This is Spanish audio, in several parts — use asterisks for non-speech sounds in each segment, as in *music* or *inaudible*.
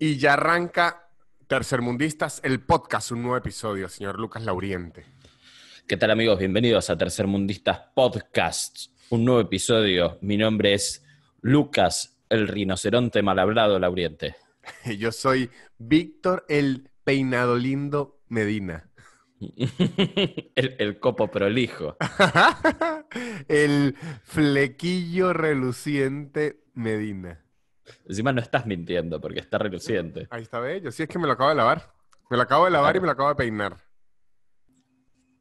Y ya arranca Tercermundistas, el podcast, un nuevo episodio, señor Lucas Lauriente. ¿Qué tal amigos? Bienvenidos a Tercermundistas Podcast, un nuevo episodio. Mi nombre es Lucas el rinoceronte hablado, lauriente. *laughs* Yo soy Víctor el peinado lindo Medina. *laughs* el, copo prolijo. *laughs* el flequillo reluciente Medina. Encima no estás mintiendo porque está reluciente. Ahí está bello. Sí, es que me lo acabo de lavar. Me lo acabo de lavar y me lo acabo de peinar.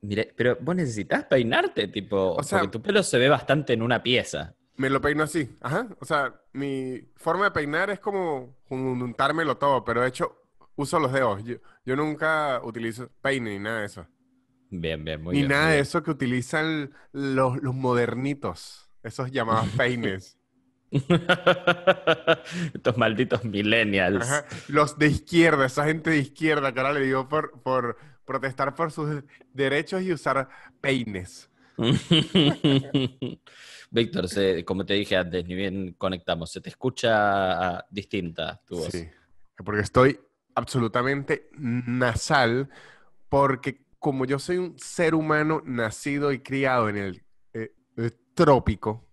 Mire, pero vos necesitas peinarte, tipo, o sea, porque tu pelo se ve bastante en una pieza me lo peino así. Ajá. O sea, mi forma de peinar es como juntármelo todo, pero de hecho uso los dedos. Yo, nunca utilizo peine ni nada de eso. Bien, bien, muy bien. Ni nada de eso que utilizan los, modernitos, esos llamados *laughs* peines. *laughs* Estos malditos millennials. Los de izquierda, esa gente de izquierda que ahora le digo por, por protestar por sus derechos y usar peines. *laughs* Víctor, como te dije antes, ni bien conectamos, se te escucha ah, distinta tu voz. Sí, porque estoy absolutamente nasal, porque como yo soy un ser humano nacido y criado en el, eh, eh, trópico,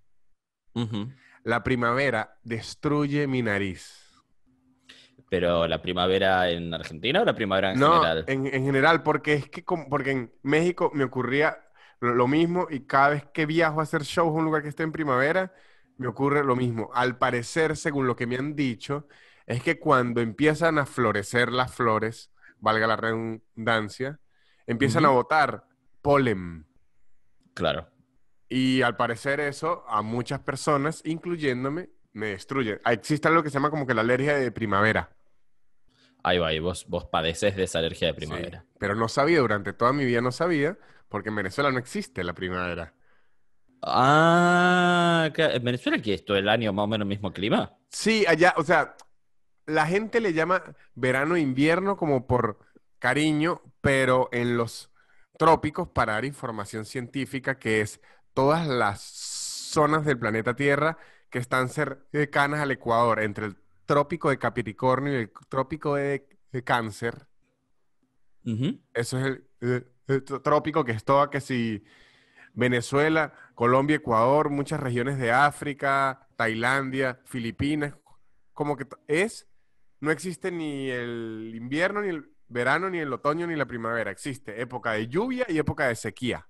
la primavera destruye mi nariz. Pero la primavera en Argentina o la primavera en general? En, en general, porque es que porque en México me ocurría lo mismo y cada vez que viajo a hacer shows a un lugar que esté en primavera, me ocurre lo mismo. Al parecer, según lo que me han dicho, es que cuando empiezan a florecer las flores, valga la redundancia, empiezan a botar polen. Claro. Y al parecer eso a muchas personas, incluyéndome, me destruye. Existe algo que se llama como que la alergia de primavera. Ahí va, y vos, padeces de esa alergia de primavera. pero no sabía, durante toda mi vida no sabía, porque en Venezuela no existe la primavera. Ah, ¿en Venezuela qué es todo el año más o menos mismo clima? Sí, allá, o sea, la gente le llama verano e invierno como por cariño, pero en los trópicos, para dar información científica, que es todas las zonas del planeta Tierra que están cercanas al Ecuador, entre el trópico de Capricornio y el trópico de, Cáncer. Eso es el eh, eh, trópico que es que si Venezuela, Colombia, Ecuador, muchas regiones de África, Tailandia, Filipinas, como que es, no existe ni el invierno, ni el verano, ni el otoño, ni la primavera, existe época de lluvia y época de sequía.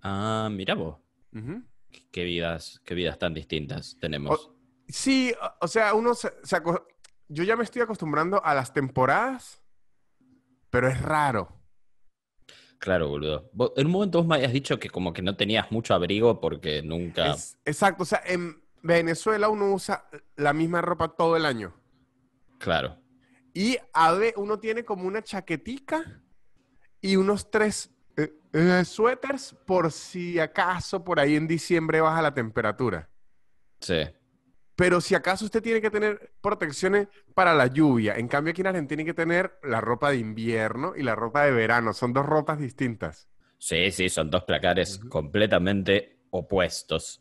Ah, mira vos. qué, vidas, qué vidas tan distintas tenemos. sí, o, sea, uno yo ya me estoy acostumbrando a las temporadas, pero es raro. Claro, boludo. en un momento vos me habías dicho que como que no tenías mucho abrigo porque nunca... exacto, o sea, en Venezuela uno usa la misma ropa todo el año. Claro. Y a ver, uno tiene como una chaquetica y unos tres eh, eh, suéteres por si acaso por ahí en diciembre baja la temperatura. Sí. Pero si acaso usted tiene que tener protecciones para la lluvia, en cambio aquí en Argentina tiene que tener la ropa de invierno y la ropa de verano, son dos ropas distintas. Sí, sí, son dos placares completamente opuestos.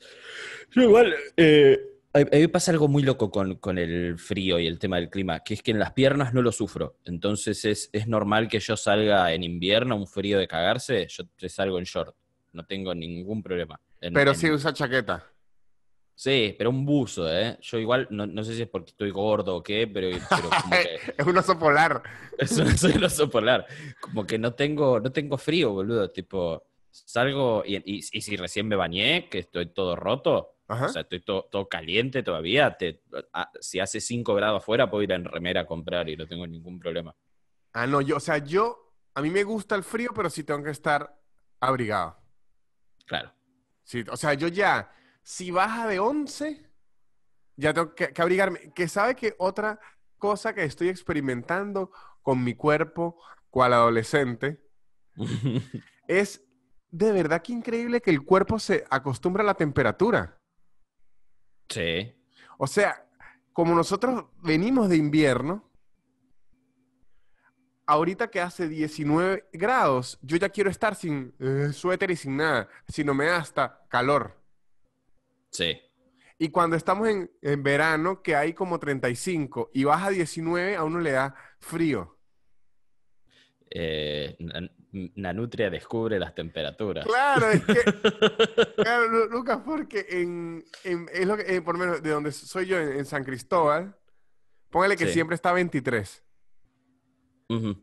Igual, eh, a mí me pasa algo muy loco con, el frío y el tema del clima, que es que en las piernas no lo sufro. Entonces es, normal que yo salga en invierno, un frío de cagarse, yo salgo en short. No tengo ningún problema. Pero sí si usa chaqueta. Sí, pero un buzo, ¿eh? Yo igual, no, sé si es porque estoy gordo o qué, pero, *laughs* es un oso polar. *laughs* Es un, oso polar. Como que no tengo, no tengo frío, boludo. Tipo, salgo y, si recién me bañé, que estoy todo roto, o sea, estoy todo, caliente todavía. Te, si hace 5 grados afuera, puedo ir en remera a comprar y no tengo ningún problema. Ah, no, yo, o sea, yo, a mí me gusta el frío, pero sí tengo que estar abrigado. Claro. Sí, o sea, yo ya si baja de 11, ya tengo que, abrigarme. Que sabe que otra cosa que estoy experimentando con mi cuerpo, cual adolescente, *laughs* es de verdad que increíble que el cuerpo se acostumbra a la temperatura. Sí. O sea, como nosotros venimos de invierno, ahorita que hace 19 grados, yo ya quiero estar sin eh, suéter y sin nada, no me da hasta calor. Sí. Y cuando estamos en, verano, que hay como 35 y baja 19, a uno le da frío. La eh, nutria descubre las temperaturas. Claro, es que. *laughs* claro, Lucas, porque en, en es lo que, eh, por menos de donde soy yo, en, San Cristóbal, póngale que siempre está 23.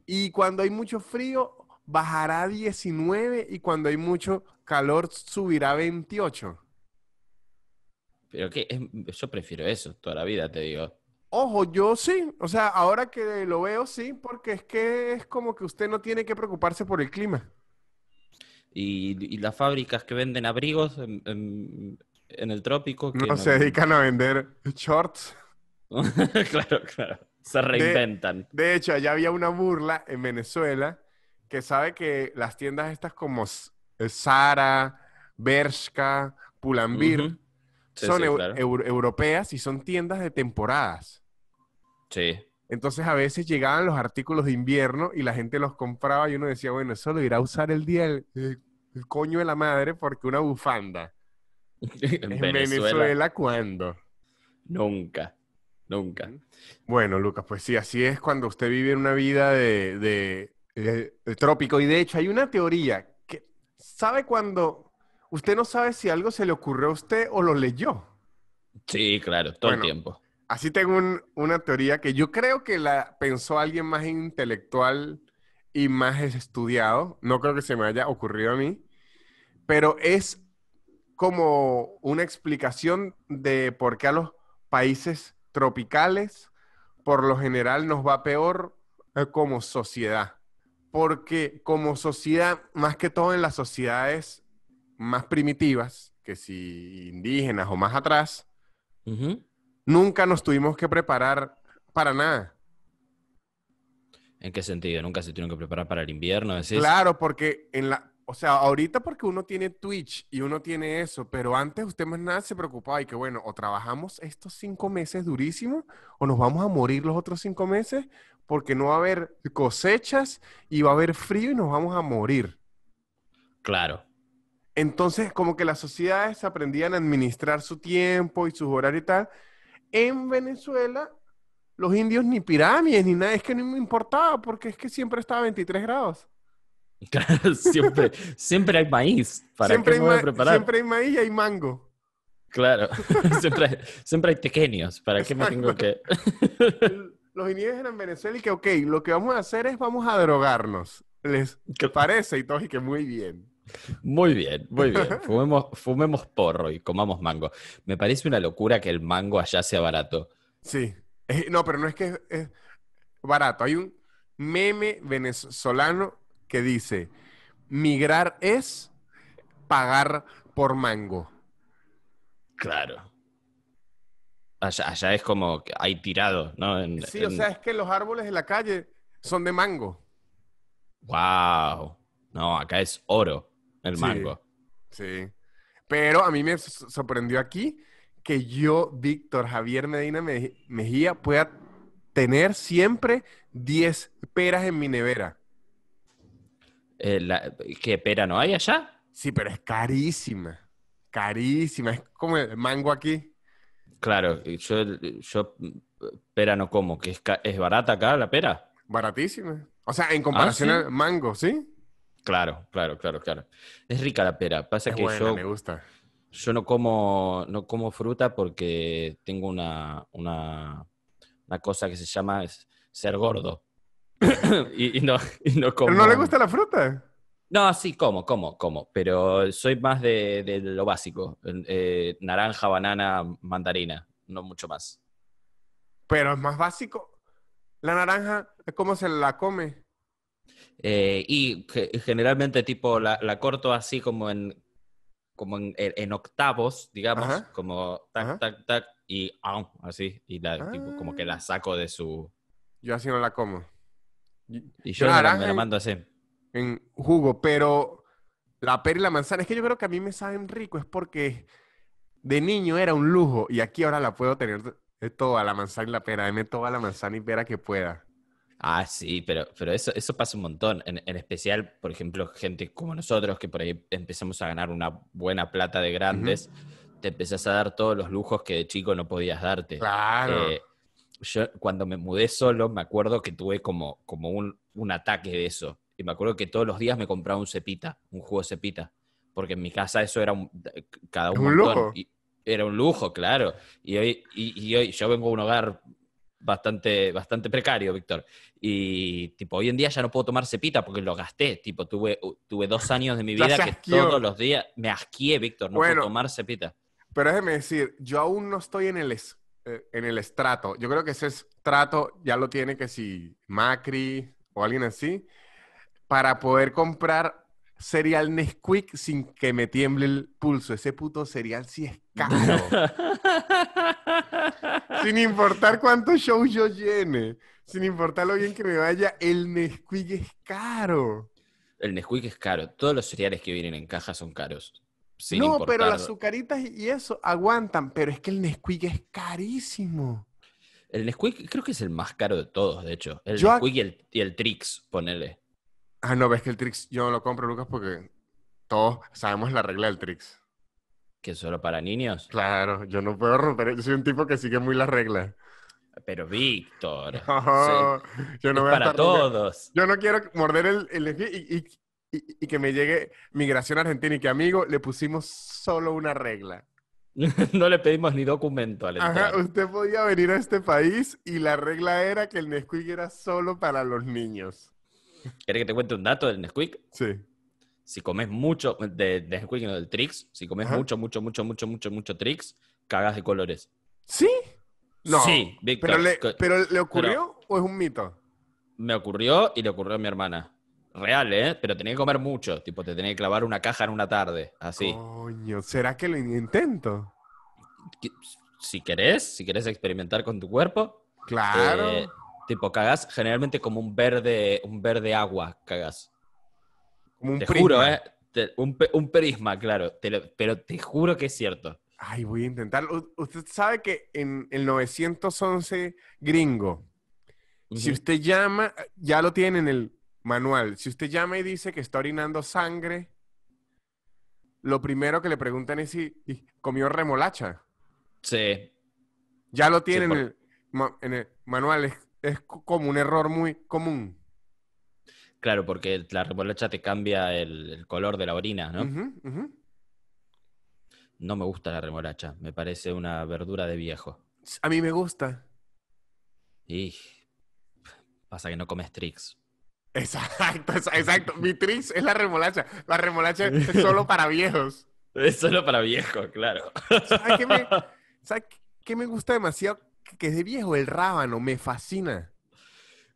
Y cuando hay mucho frío, bajará 19 y cuando hay mucho calor, subirá 28. Pero que yo prefiero eso toda la vida, te digo. Ojo, yo sí, o sea, ahora que lo veo sí, porque es que es como que usted no tiene que preocuparse por el clima. Y, las fábricas que venden abrigos en, el trópico. no, se dedican a vender shorts. *laughs* claro, claro. Se reinventan. De, hecho, allá había una burla en Venezuela que sabe que las tiendas estas como eh, Zara, Bershka, Pulambir son europeas y son tiendas de temporadas. Sí. Entonces a veces llegaban los artículos de invierno y la gente los compraba y uno decía, bueno, eso lo irá a usar el día el, coño de la madre porque una bufanda. *laughs* en Venezuela, ¿cuándo? Nunca, nunca. Bueno, Lucas, pues sí, así es cuando usted vive una vida de, trópico. Y de hecho hay una teoría que, ¿sabe cuando usted no sabe si algo se le ocurrió a usted o lo leyó. Sí, claro, todo el tiempo. Así tengo una teoría que yo creo que la pensó alguien más intelectual y más estudiado. No creo que se me haya ocurrido a mí, pero es como una explicación de por qué a los países tropicales por lo general nos va peor eh, como sociedad. Porque como sociedad, más que todo en las sociedades más primitivas, que si indígenas o más atrás, nunca nos tuvimos que preparar para nada. ¿En qué sentido? ¿Nunca se tuvieron que preparar para el invierno? ¿Es Claro, porque en la... O sea, ahorita porque uno tiene Twitch y uno tiene eso, pero antes usted más nada se preocupaba y que bueno, o trabajamos estos cinco meses durísimos o nos vamos a morir los otros cinco meses porque no va a haber cosechas y va a haber frío y nos vamos a morir. Claro, entonces, como que las sociedades aprendían a administrar su tiempo y sus horarios y tal. En Venezuela, los indios ni pirámides ni nada, es que no me importaba, porque es que siempre estaba 23 grados. *laughs* Claro, siempre, siempre hay maíz. ¿Para siempre, preparar? siempre hay maíz y hay mango. Claro, *laughs* *laughs* siempre, hay, siempre pequeños. ¿Para me tengo que.? los indios eran Venezuela y que, ok, lo que vamos a hacer es vamos a drogarnos. ¿Les parece? Y todos, y que muy bien. Muy bien, muy bien. *laughs* Fumemos, porro y comamos mango. Me parece una locura que el mango allá sea barato. Sí. Eh, no, pero no es que es, barato. Hay un meme venezolano que dice, migrar es pagar por mango. Claro. Allá, es como que hay tirado, ¿no? sí, o sea, es que los árboles de la calle son de mango. ¡Wow! No, acá es oro el mango. Sí, Pero a mí me sorprendió aquí que yo, Víctor Javier Medina Mejía, pueda tener siempre 10 peras en mi nevera. Eh, ¿Qué pera no hay allá? Sí, pero es carísima. Carísima. Es como el mango aquí. Claro, yo, yo pera no como, que es, barata acá la pera. Baratísima. O sea, en comparación ah, al mango, ¿sí? Claro, claro, claro, claro. Es rica la pera. Pasa que yo. Me gusta. Yo no como, no como fruta porque tengo una, una, cosa que se llama ser gordo. *coughs* y, no, no como. ¿Pero no le gusta la fruta? No, sí, como, como, como. Pero soy más de, lo básico: eh, naranja, banana, mandarina. No mucho más. Pero es más básico. La naranja, ¿cómo se la come? Eh, y generalmente tipo la, corto así como en como en, en octavos, digamos, como tac, tac, tac, y aum, así, y como que la ah. saco de su... Yo así no la como. Y yo me la mando así. En jugo, pero la pera y la manzana, es que yo creo que a mí me saben rico, es porque de niño era un lujo y aquí ahora la puedo tener toda la manzana y la pera, deme toda la manzana y pera que pueda. Ah, sí, pero, pero eso, eso pasa un montón. En, especial, por ejemplo, gente como nosotros, que por ahí empezamos a ganar una buena plata de grandes, te empezás a dar todos los lujos que de chico no podías darte. Claro. Eh, yo cuando me mudé solo, me acuerdo que tuve como, como un, ataque de eso. Y me acuerdo que todos los días me compraba un cepita, un jugo cepita. Porque en mi casa eso era un, cada un, Lujo. Y, era un lujo, claro. Y hoy, y hoy yo vengo a un hogar bastante, bastante precario, Víctor. Y tipo, hoy en día ya no puedo tomar cepita porque lo gasté. Tipo, tuve, tuve dos años de mi vida que todos los días me asqué, Víctor, no puedo tomar cepita. Pero déjeme decir, yo aún no estoy en el, eh, en el estrato. Yo creo que ese estrato ya lo tiene que si Macri o alguien así, para poder comprar cereal Nesquik sin que me tiemble el pulso. Ese puto cereal sí es caro. *laughs* sin importar cuántos shows yo llene, sin importar lo bien que me vaya, el Nesquik es caro. El Nesquik es caro. Todos los cereales que vienen en caja son caros. no, pero las azucaritas y eso aguantan, pero es que el Nesquik es carísimo. El Nesquik creo que es el más caro de todos, de hecho. El Nesquik y, el, y el Trix, ponele. Ah, no, ves que el Trix yo no lo compro, Lucas, porque todos sabemos la regla del Trix. ¿Que solo para niños? Claro, yo no puedo romper. Yo soy un tipo que sigue muy las reglas. Pero Víctor. *laughs* para todos. Yo no quiero morder el, el y, que me llegue migración argentina y que amigo, le pusimos solo una regla. *laughs* no le pedimos ni documento al Ajá, usted podía venir a este país y la regla era que el Nesquik era solo para los niños. ¿Quieres que te cuente un dato del Nesquik? Sí. Si comes mucho, de, de Nesquik no del Trix, si comes mucho, mucho, mucho, mucho, mucho, mucho Trix, cagas de colores. ¿Sí? No. Sí, Víctor. ¿Pero le, ocurrió o es un mito? Me ocurrió y le ocurrió a mi hermana. Real, ¿eh? Pero tenía que comer mucho. Tipo, te tenía que clavar una caja en una tarde. Así. Coño, ¿será que lo intento? Si querés, si querés experimentar con tu cuerpo. Claro. Eh, Tipo, cagás generalmente como un verde, un verde agua, cagas. Como un te juro, ¿eh? un, un, claro. pero te juro que es cierto. Ay, voy a intentarlo. Usted sabe que en el 911 gringo, si usted llama, ya lo tiene en el manual. Si usted llama y dice que está orinando sangre, lo primero que le preguntan es si comió remolacha. Sí. Ya lo tienen en, el, en, el, manual es como un error muy común. Claro, porque la remolacha te cambia el, color de la orina, ¿no? No me gusta la remolacha, me parece una verdura de viejo. A mí me gusta. Y pasa que no comes Trix. Exacto, exacto. *laughs* Mi Trix es la remolacha. La remolacha es solo para viejos. *laughs* Es solo para viejos, claro. *laughs* ¿Sabes qué me gusta demasiado? que es de viejo, el rábano, me fascina.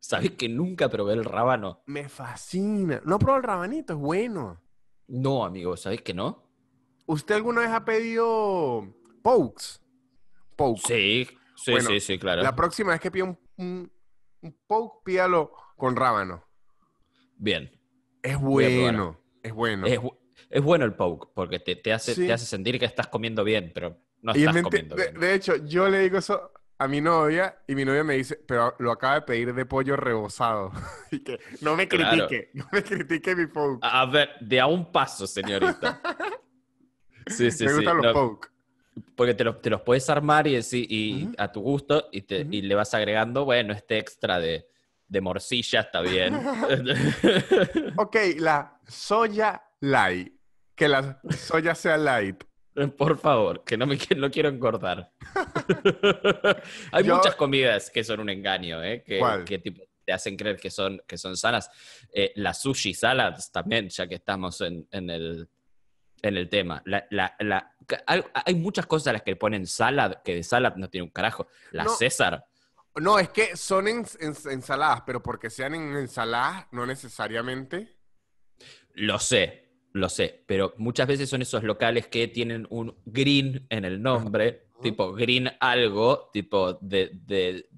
Sabes que nunca probé el rábano. Me fascina. No probé el rabanito, es bueno. No, amigo, ¿sabes que no? ¿Usted alguna vez ha pedido pokes? Poke. Sí, sí, sí, claro. La próxima vez que pida un, un, poke, pídalo con rábano. Bien. Es bueno, es bueno. Es, bueno el poke, porque te, hace, te hace sentir que estás comiendo bien, pero no estás comiendo bien. de, hecho, yo le digo eso a mi novia y mi novia me dice, pero lo acaba de pedir de pollo rebozado. *laughs* y que no me critique, no me critique mi poke. A, ver, de a un paso, señorita. *laughs* sí, sí, me sí. gustan los poke. Porque te, los puedes armar y, y a tu gusto y, te, y, le vas agregando, bueno, este extra de, de morcilla está bien. *laughs* ok, la soya light. Que la soya sea light. *laughs* Por favor, que no, me, no quiero engordar. *laughs* Hay muchas comidas que son un engaño, ¿eh? Que, te hacen creer que son, que son sanas. Eh, las sushi salads también, ya que estamos en, en el tema. hay, muchas cosas a las que le ponen salad, que de salad no tiene un carajo. La César. No, es que son ensaladas, pero porque sean ensaladas, no necesariamente. Lo sé, lo sé, pero muchas veces son esos locales que tienen un green en el nombre, tipo green algo, tipo de,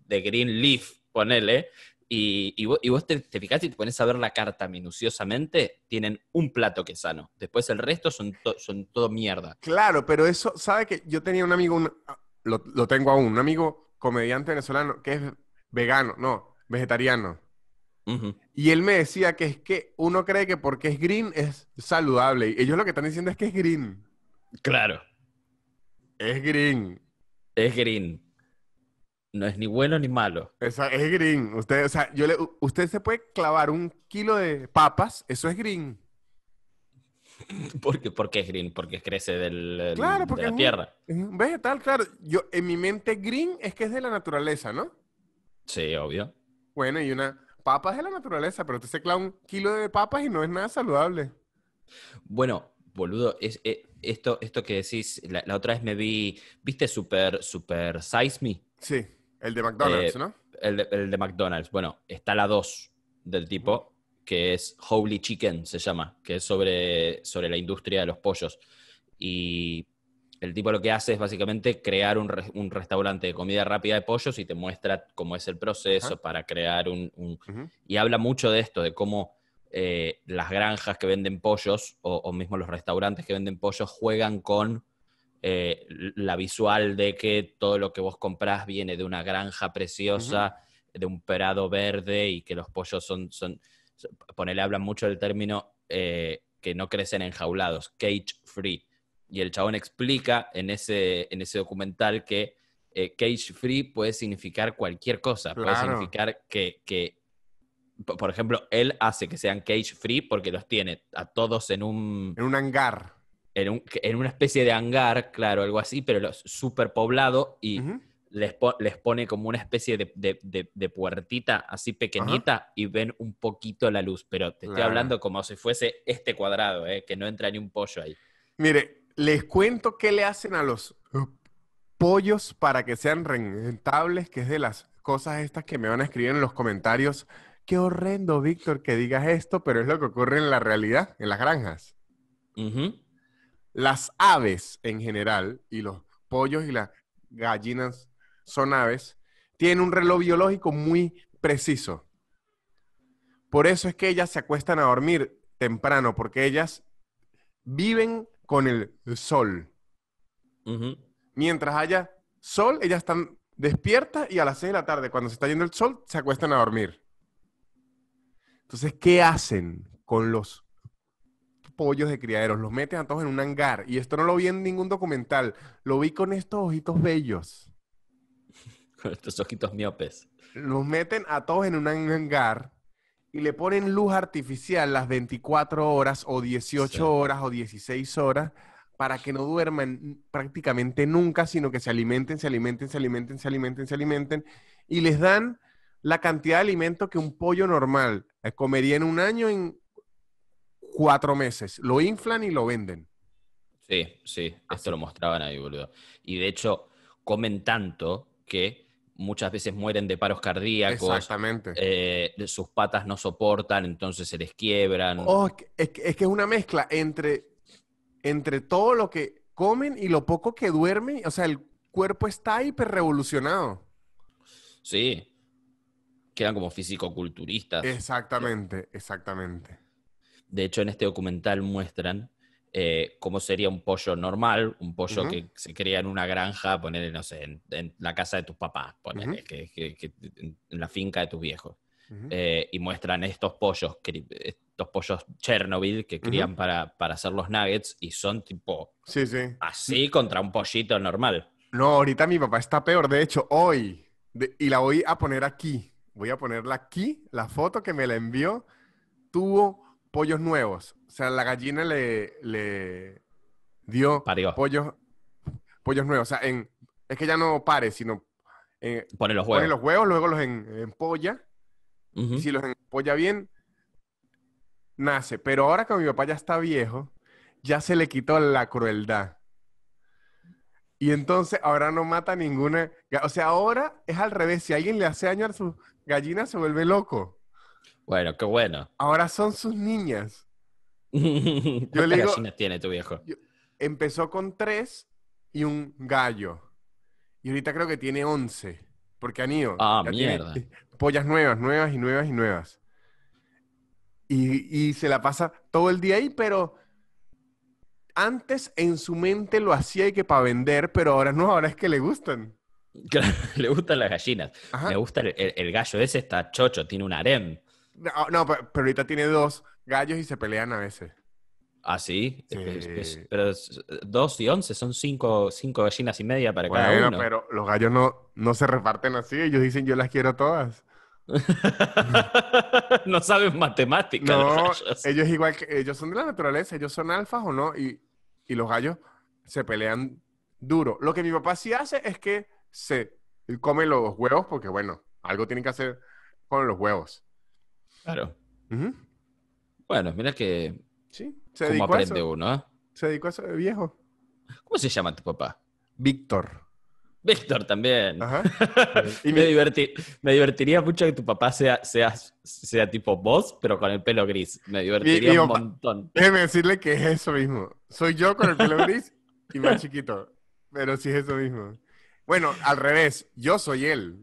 green leaf, ponele, y, vos, te, y te pones a ver la carta minuciosamente, tienen un plato que es sano. Después el resto son, son todo mierda. Claro, pero eso, ¿sabe que yo tenía un amigo, ah, lo, lo, tengo aún, un amigo comediante venezolano que es vegano, no, vegetariano. Y él me decía que es que uno cree que porque es green es saludable. Y ellos lo que están diciendo es que es green. Claro. Es green. Es green. No es ni bueno ni malo. es green. Usted, o sea, yo usted se puede clavar un kilo de papas, eso es green. *laughs* ¿Por qué, porque es green? Porque crece del, de la tierra. vegetal, claro. Yo, en mi mente, green es que es de la naturaleza, ¿no? Sí, obvio. Bueno, y una, papas de la naturaleza, pero te secla un kilo de papas y no es nada saludable. Bueno, boludo, es, eh, esto, esto que decís, la, otra vez me vi, ¿viste Super, super Size Me? Sí, el de McDonald's, eh, ¿no? El de, el de, McDonald's, bueno, está la 2 del tipo, que es Holy Chicken, se llama, que es sobre, sobre la industria de los pollos. Y el tipo lo que hace es básicamente crear un, restaurante de comida rápida de pollos y te muestra cómo es el proceso para crear un... Y habla mucho de esto, de cómo eh, las granjas que venden pollos o, mismo los restaurantes que venden pollos juegan con eh, la visual de que todo lo que vos comprás viene de una granja preciosa, de un perado verde y que los pollos son... son ponele, hablan mucho del término eh, que no crecen enjaulados, cage free y el chabón explica en ese, en ese documental que eh, cage free puede significar cualquier cosa. Puede significar que, por ejemplo, él hace que sean cage free porque los tiene a todos en un... En un hangar. En, una especie de hangar, claro, algo así, pero súper poblado y... Les, les, pone como una especie de, de, puertita así pequeñita y ven un poquito la luz, pero te estoy hablando como si fuese este cuadrado, eh, que no entra ni un pollo ahí. Mire, les cuento qué le hacen a los eh, pollos para que sean rentables, que es de las cosas estas que me van a escribir en los comentarios. Qué horrendo, Víctor, que digas esto, pero es lo que ocurre en la realidad, en las granjas. Las aves en general, y los pollos y las gallinas son aves, tienen un reloj biológico muy preciso. Por eso es que ellas se acuestan a dormir temprano, porque ellas viven con el sol. Mientras haya sol, ellas están despiertas y a las 6 de la tarde, cuando se está yendo el sol, se acuestan a dormir. Entonces, ¿qué hacen con los pollos de criaderos? Los meten a todos en un hangar. Y esto no lo vi en ningún documental. Lo vi con estos ojitos bellos. *laughs* Con estos ojitos miopes. Los meten a todos en un hangar y le ponen luz artificial las 24 horas o 18 horas o 16 horas para que no duerman prácticamente nunca, sino que se alimenten, se alimenten, se alimenten, se alimenten, se alimenten y les dan la cantidad de alimento que un pollo normal eh, comería en un año en cuatro meses. Lo inflan y lo venden. Sí, sí, esto lo mostraban ahí, boludo. Y de hecho, comen tanto que muchas veces mueren de paros cardíacos. Exactamente. Eh, sus patas no soportan, entonces se les quiebran. Oh, es, que, es, una mezcla entre, entre todo lo que comen y lo poco que duermen. O sea, el cuerpo está hiperrevolucionado. Sí. Quedan como fisicoculturistas. Exactamente, exactamente. De hecho, en este documental muestran eh, cómo sería un pollo normal, un pollo que se cría en una granja, ponerle, no sé, en, la casa de tus papás, en la finca de tus viejos. Eh, y muestran estos pollos, estos pollos Chernobyl que crían para, para, hacer los nuggets y son tipo así contra un pollito normal. No, ahorita mi papá está peor, de hecho, hoy, y la voy a poner aquí, voy a ponerla aquí, la foto que me la envió, tuvo pollos nuevos, o sea, la gallina le, le dio pollos, pollos nuevos. O sea, en, es que ya no pare, sino eh, pone los huevos. Pone los huevos, luego los empolla. y si los empolla bien, nace. Pero ahora que mi papá ya está viejo, ya se le quitó la crueldad. Y entonces ahora no mata ninguna. O sea, ahora es al revés. Si alguien le hace daño a su gallina, se vuelve loco. Bueno, qué bueno. Ahora son sus niñas. *laughs* ¿Cuántas gallinas tiene tu viejo? empezó con tres y un gallo. Y ahorita creo que tiene once. Porque han ido. Ah, mierda. Pollas nuevas, nuevas y nuevas y nuevas. Y, se la pasa todo el día ahí, pero antes en su mente lo hacía y que para vender, pero ahora no, ahora es que le gustan. *laughs* le gustan las gallinas. Me gusta el, gallo ese, está chocho, tiene un harem. No, pero, ahorita tiene dos gallos y se pelean a veces. Ah, sí. pero eh, dos y once son cinco, cinco gallinas y media para cada uno. Pero los gallos no, no se reparten así. Ellos dicen yo las quiero todas. *laughs* no saben matemáticas. No, ellos igual que ellos son de la naturaleza. Ellos son alfas o no. Y, los gallos se pelean duro. Lo que mi papá sí hace es que se come los huevos porque bueno, algo tienen que hacer con los huevos. Claro. Bueno, mira que. Sí, se ¿Cómo eso? uno? ¿eh? Se dedicó a eso de viejo. ¿Cómo se llama tu papá? Víctor. Víctor también. *laughs* y me, divertiría mucho que tu papá sea, sea, sea tipo vos, pero con el pelo gris. Me divertiría un montón. Déjeme decirle que es eso mismo. Soy yo con el pelo gris y más chiquito. Pero sí es eso mismo. Bueno, al revés, yo soy él.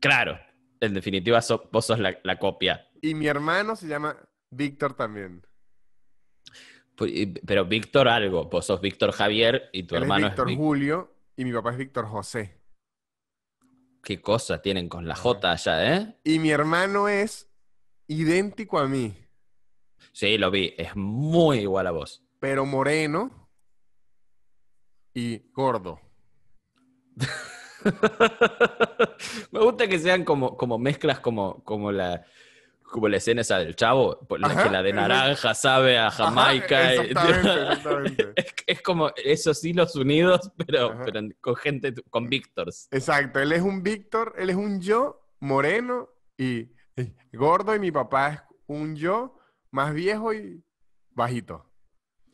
Claro, en definitiva vos sos la, copia. Y mi hermano se llama Víctor también. Pues, pero Víctor algo, vos pues sos Víctor Javier y tu hermano es Víctor Julio y mi papá es Víctor José. Qué cosa tienen con la ah. J allá, ¿eh? Y mi hermano es idéntico a mí. Sí, lo vi, es muy igual a vos. Pero moreno y gordo. *laughs* Me gusta que sean como, como mezclas como, como la, como la escena esa del chavo, pues, la que la de naranja sabe a Jamaica. exactamente, *laughs* Es, como esos hilos unidos, pero, con gente, con Víctors. Exacto, él es un Víctor, él es un yo moreno y gordo y mi papá es un yo más viejo y bajito.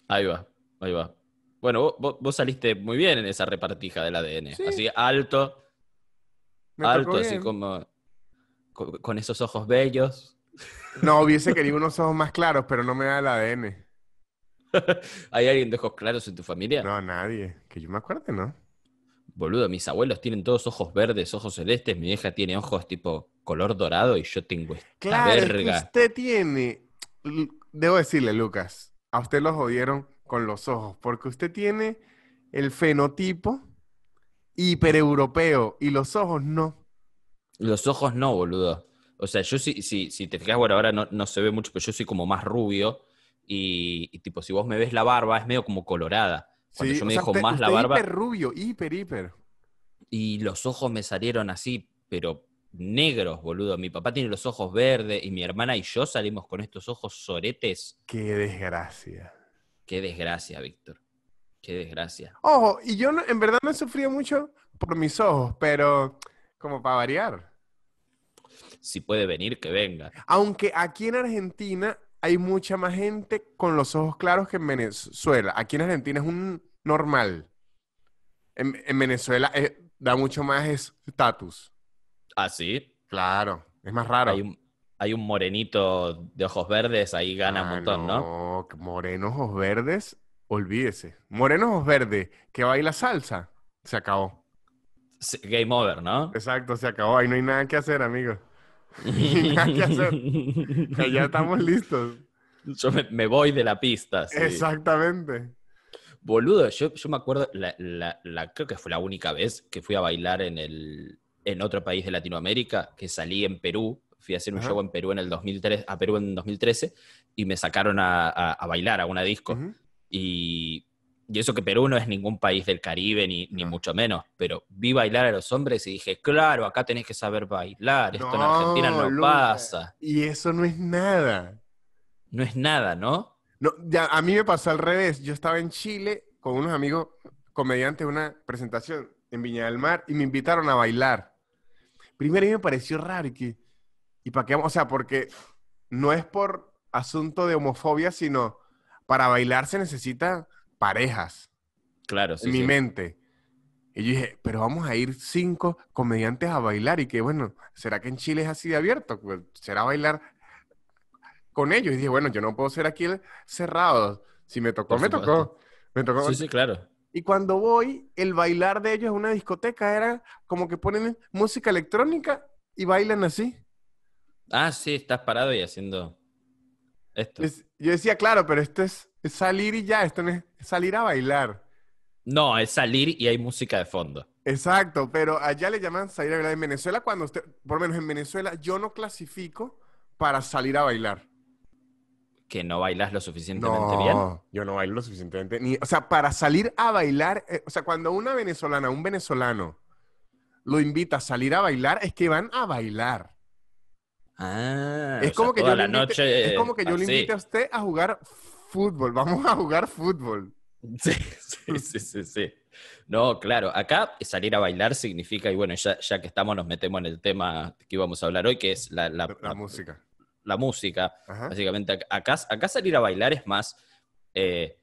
Ahí va, ahí va. Bueno, vos, saliste muy bien en esa repartija del ADN, así alto, alto, así como con, esos ojos bellos. No, hubiese querido unos ojos más claros, pero no me da el ADN. *laughs* ¿Hay alguien de ojos claros en tu familia? No, nadie. Que yo me acuerde, ¿no? Boludo, mis abuelos tienen todos ojos verdes, ojos celestes. Mi hija tiene ojos tipo color dorado y yo tengo esta claro, verga. usted tiene. Debo decirle, Lucas, a usted lo jodieron con los ojos, porque usted tiene el fenotipo hipereuropeo y los ojos no. Los ojos no, boludo. O sea, yo sí, si te fijas, bueno, ahora no, se ve mucho, pero yo soy como más rubio y, tipo, si vos me ves la barba, es medio como colorada. Cuando yo me dejo más la barba... Hiper rubio, hiper, hiper. Y los ojos me salieron así, pero negros, boludo. Mi papá tiene los ojos verdes y mi hermana y yo salimos con estos ojos soretes. Qué desgracia. Qué desgracia, Víctor. Qué desgracia. Ojo, y yo en verdad no he sufrido mucho por mis ojos, pero como para variar si puede venir, que venga. Aunque aquí en Argentina hay mucha más gente con los ojos claros que en Venezuela. Aquí en Argentina es un normal. En, Venezuela eh, da mucho más estatus. ¿Ah, sí? Claro, es más raro. Hay un, morenito de ojos verdes, ahí gana ah, un montón, ¿no? No, morenos ojos verdes, olvídese. Morenos ojos verdes, que baila salsa, se acabó. Game over, ¿no? Exacto, se acabó. Ahí no hay nada que hacer, amigo. *laughs* nada que hacer. *laughs* ya estamos listos. Yo me, voy de la pista. Exactamente. Boludo, yo, me acuerdo, creo que fue la única vez que fui a bailar en, el, en otro país de Latinoamérica, que salí en Perú, fui a hacer un show en Perú en el 2003, a Perú en 2013, y me sacaron a, bailar a una disco. Y y eso que Perú no es ningún país del Caribe, ni, mucho menos, pero vi bailar a los hombres y dije, claro, acá tenés que saber bailar, esto en Argentina no pasa. Y eso no es nada. No es nada, ¿no? No, a mí me pasó al revés. Yo estaba en Chile con unos amigos comediantes, una presentación en Viña del Mar, y me invitaron a bailar. Primero a mí me pareció raro y ¿y para qué? O sea, porque no es por asunto de homofobia, sino para bailar se necesita parejas. Claro, En mi mente. Y yo dije, pero vamos a ir cinco comediantes a bailar. Y que bueno, ¿será que en Chile es así de abierto? Pues, ¿Será bailar con ellos? Y dije, bueno, yo no puedo ser aquí cerrado. Si me tocó, me tocó. Me tocó. Sí, sí, claro. Y cuando voy, el bailar de ellos en una discoteca era como que ponen música electrónica y bailan así. Ah, sí, estás parado y haciendo esto. yo decía, claro, pero esto es es salir y ya, esto no es, salir a bailar. No, es salir y hay música de fondo. Exacto, pero allá le llaman salir a bailar. En Venezuela, cuando usted, por lo menos en Venezuela, yo no clasifico para salir a bailar. ¿Que no bailas lo suficientemente no, bien? Yo no bailo lo suficientemente. Ni, o sea, para salir a bailar, eh, o sea, cuando una venezolana, un venezolano, lo invita a salir a bailar, es que van a bailar. Ah, es, como, que yo ah, le invite a usted a jugar fútbol, vamos a jugar fútbol. Sí, sí, sí, sí, No, claro, acá salir a bailar significa, y bueno, ya, que estamos nos metemos en el tema que íbamos a hablar hoy, que es la, música. La música, básicamente. Acá, acá salir a bailar es más, eh,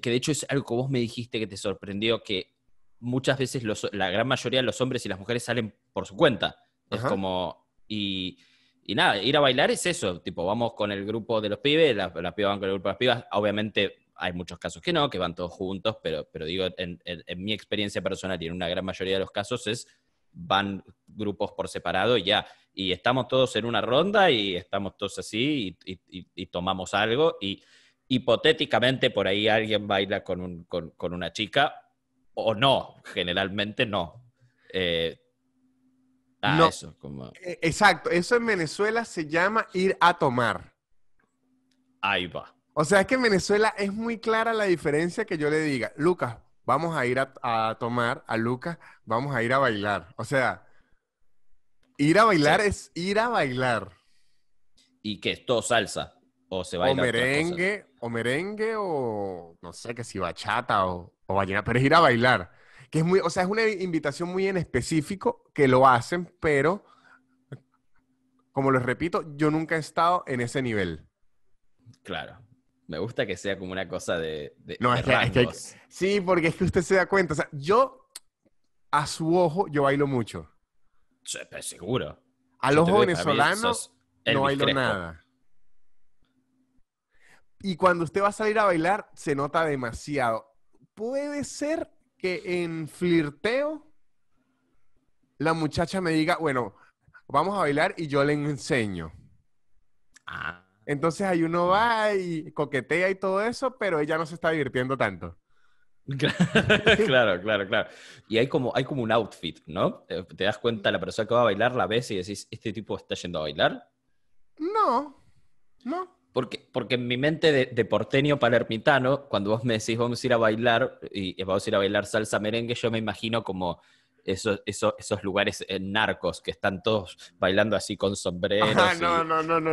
que de hecho es algo que vos me dijiste que te sorprendió, que muchas veces la gran mayoría de los hombres y las mujeres salen por su cuenta. Es como, y y nada, ir a bailar es eso, tipo, vamos con el grupo de los pibes, las, pibas van con el grupo de las pibas, obviamente hay muchos casos que no, que van todos juntos, pero, pero digo, en, mi experiencia personal y en una gran mayoría de los casos es, van grupos por separado y ya, y estamos todos en una ronda y estamos todos así y, tomamos algo y hipotéticamente por ahí alguien baila con, una chica o no, generalmente no. Eh, Ah, no, eh, Exacto, eso en Venezuela se llama ir a tomar. Ahí va. O sea, es que en Venezuela es muy clara la diferencia que yo le diga, Lucas, vamos a ir a, tomar, a Lucas, vamos a ir a bailar. O sea, ir a bailar es ir a bailar. Y que esto salsa, o se baila. O merengue, o merengue, o no sé, que si bachata o, o ballena, pero es ir a bailar que es muy, o sea, es una invitación muy en específico que lo hacen, pero como les repito, yo nunca he estado en ese nivel. Claro. Me gusta que sea como una cosa de. no, Sí, porque es que usted se da cuenta. O sea, yo, a su ojo, yo bailo mucho. seguro. Al ojo venezolano, no bailo nada. Y cuando usted va a salir a bailar, se nota demasiado. Puede ser que en flirteo la muchacha me diga, bueno, vamos a bailar y yo le enseño. Ah. Entonces ahí uno va y coquetea y todo eso, pero ella no se está divirtiendo tanto. *laughs* claro, claro, claro. Y hay como, hay como un outfit, ¿no? Eh, te das cuenta la persona que va a bailar, la ves y decís, ¿este tipo está yendo a bailar? No, no. Porque, en mi mente de, porteño palermitano, cuando vos me decís vamos a ir a bailar y vamos a ir a bailar salsa merengue, yo me imagino como esos, esos lugares eh, narcos que están todos bailando así con sombreros.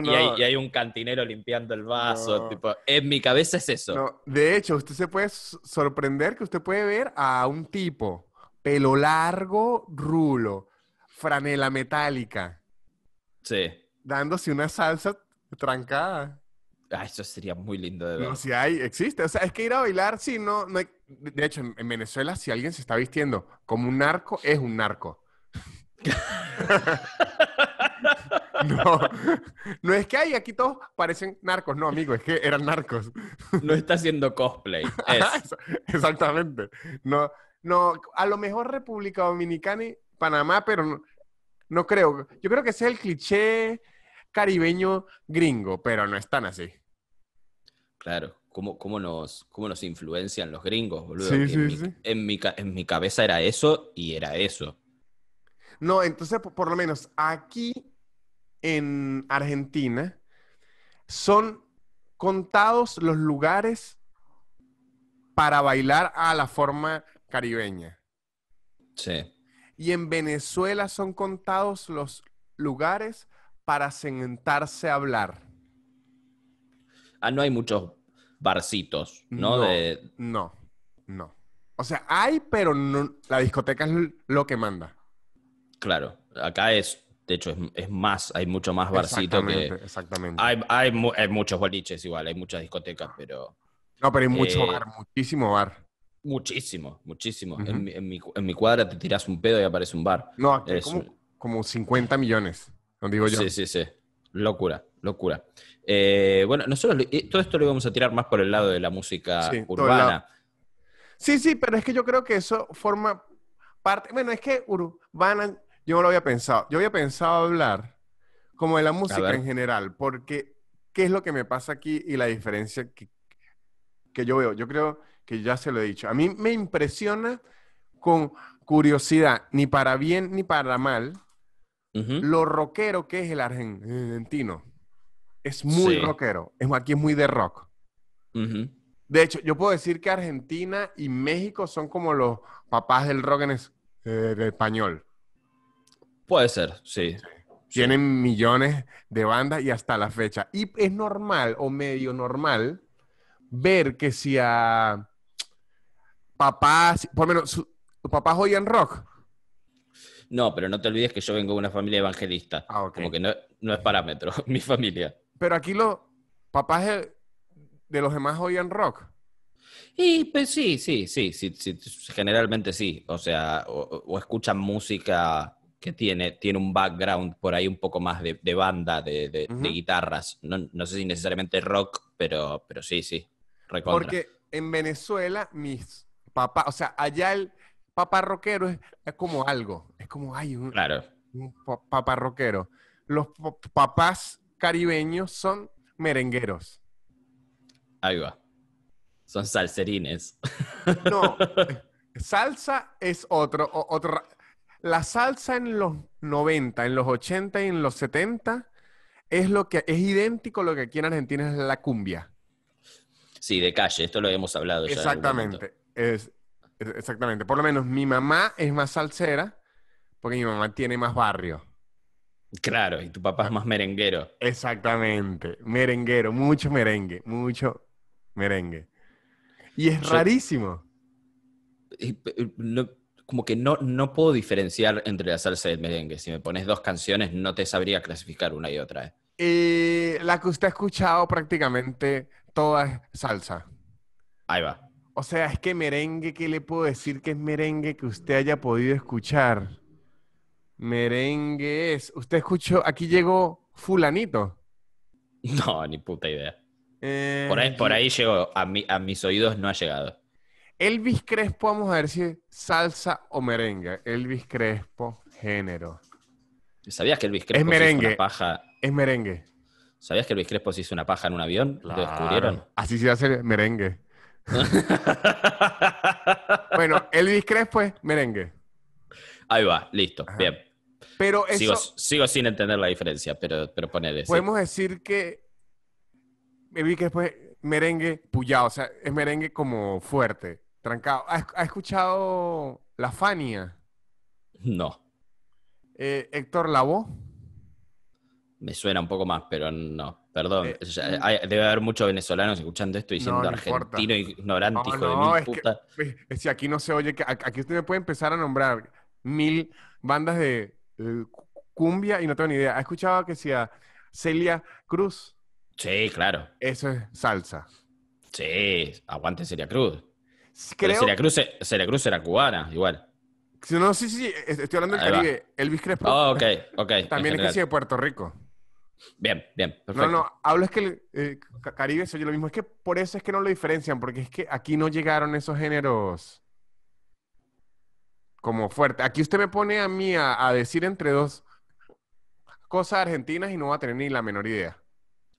y, hay, un cantinero limpiando el vaso. en mi cabeza es eso. De hecho, usted se puede sorprender que usted puede ver a un tipo, pelo largo, rulo, franela metálica. Sí. Dándose una salsa trancada. Ah, eso sería muy lindo de ver. No, si hay, existe. O sea, es que ir a bailar, sí, no, no De hecho, en, Venezuela, si alguien se está vistiendo como un narco, es un narco. *laughs* no, no es que hay aquí todos parecen narcos, no, amigo, es que eran narcos. no está haciendo cosplay. *laughs* Exactamente. No, no, a lo mejor República Dominicana y Panamá, pero no, no creo. Yo creo que sea es el cliché caribeño gringo, pero no es tan así. Claro, ¿cómo, cómo, nos, cómo nos influencian los gringos, boludo? Sí, sí, en, sí. Mi, en, mi, cabeza era eso y era eso. No, entonces, por, por lo menos aquí en Argentina, son contados los lugares para bailar a la forma caribeña. Sí. Y en Venezuela son contados los lugares para sentarse a hablar? Ah, no hay muchos barcitos, ¿no? No, no, no. O sea, hay, pero no, la discoteca es lo que manda. Claro, acá es, de hecho, es, más, hay mucho más barcito que... Exactamente. Hay, hay, muchos boliches igual, hay muchas discotecas, pero... No, pero hay mucho eh, bar, muchísimo bar. Muchísimo, muchísimo. en, mi, cuadra te tiras un pedo y aparece un bar. No, aquí es... como, como 50 millones. Sí, sí, sí. Locura, locura. Eh, bueno, nosotros todo esto lo íbamos a tirar más por el lado de la música urbana. Sí, sí, pero es que yo creo que eso forma parte. Bueno, es que urbana, yo no lo había pensado. Yo había pensado hablar como de la música en general, porque ¿qué es lo que me pasa aquí y la diferencia que, que yo veo? Yo creo que ya se lo he dicho. A mí me impresiona con curiosidad, ni para bien ni para mal, lo rockero que es el argentino. Es muy rockero. Es, aquí es muy de rock. De hecho, yo puedo decir que Argentina y México son como los papás del rock en eh, español. Puede ser, sí. Tienen millones de bandas y hasta la fecha. Y es normal o medio normal ver que si a papás, por lo menos, ¿tus papás oían rock, no, pero no te olvides que yo vengo de una familia evangelista. Ah, Como que no, no es parámetro, *laughs* mi familia. Pero aquí los papás de los demás oían rock. Y pues sí, sí, sí, sí, generalmente sí. O sea, o, escuchan música que tiene, tiene un background por ahí un poco más de, banda, de, guitarras. No, sé si necesariamente rock, pero, pero sí, sí. Porque en Venezuela mis papás, o sea, allá el, papá es, como algo, es como, hay un, claro. Los papás caribeños son merengueros. Ahí va. Son salserines. No, *laughs* salsa es otro, otro. La salsa en los 90, en los 80 y en los 70 es lo que es idéntico a lo que aquí en Argentina es la cumbia. Sí, de calle, esto lo hemos hablado. Ya Exactamente. es, Exactamente. Por lo menos mi mamá es más salsera porque mi mamá tiene más barrio. Claro, y tu papá es más merenguero. Exactamente, merenguero, mucho merengue, mucho merengue. Y es rarísimo. Eh, como que no, no puedo diferenciar entre la salsa y el merengue. Si me pones dos canciones, no te sabría clasificar una y otra. Eh. Eh, la que usted ha escuchado prácticamente toda es salsa. Ahí va o sea, es que merengue, ¿qué le puedo decir que es merengue que usted haya podido escuchar? Merengue es. ¿Usted escuchó? Aquí llegó Fulanito. *laughs* No, ni puta idea. Eh, por, ahí, por ahí llegó. A, a mis oídos no ha llegado. Elvis Crespo, vamos a ver si es salsa o merengue. Elvis Crespo, género. ¿Sabías que Elvis Crespo es merengue. una paja? Es merengue. ¿Sabías que Elvis Crespo se hizo una paja en un avión? ¿Lo descubrieron? Así se hace merengue. *laughs* bueno, Elvis Crespo es merengue. Ahí va, listo, bien. Pero sigo, sin entender la diferencia, pero, pero Podemos decir que vi que es merengue puyado, o sea, es merengue como fuerte, trancado. ¿Has, escuchado La Fania? No. Eh, Héctor Lavoe me suena un poco más, pero no, perdón. Eh, mm. debe haber muchos venezolanos escuchando esto y siendo argentino ignorante, hijo de mil puta. *laughs* Que, aquí no se oye, aquí usted me puede empezar a nombrar mil bandas de cumbia y no tengo ni idea. ¿Ha escuchado que sea Celia Cruz? Sí, claro. Eso es salsa. Sí, aguante Celia Cruz. Creo... Celia, Cruz era cubana, igual. No, sí, sí, estoy hablando del Caribe. Elvis Crespo. Ah, ok, ok. También es que sí de Puerto Rico. Bien, bien, perfecto. No, no, hablo es que el eh, Caribe se oye lo mismo. Es que por eso es que no lo diferencian, porque es que aquí no llegaron esos géneros como fuerte. Aquí usted me pone a mí a, decir entre dos cosas argentinas y no va a tener ni la menor idea.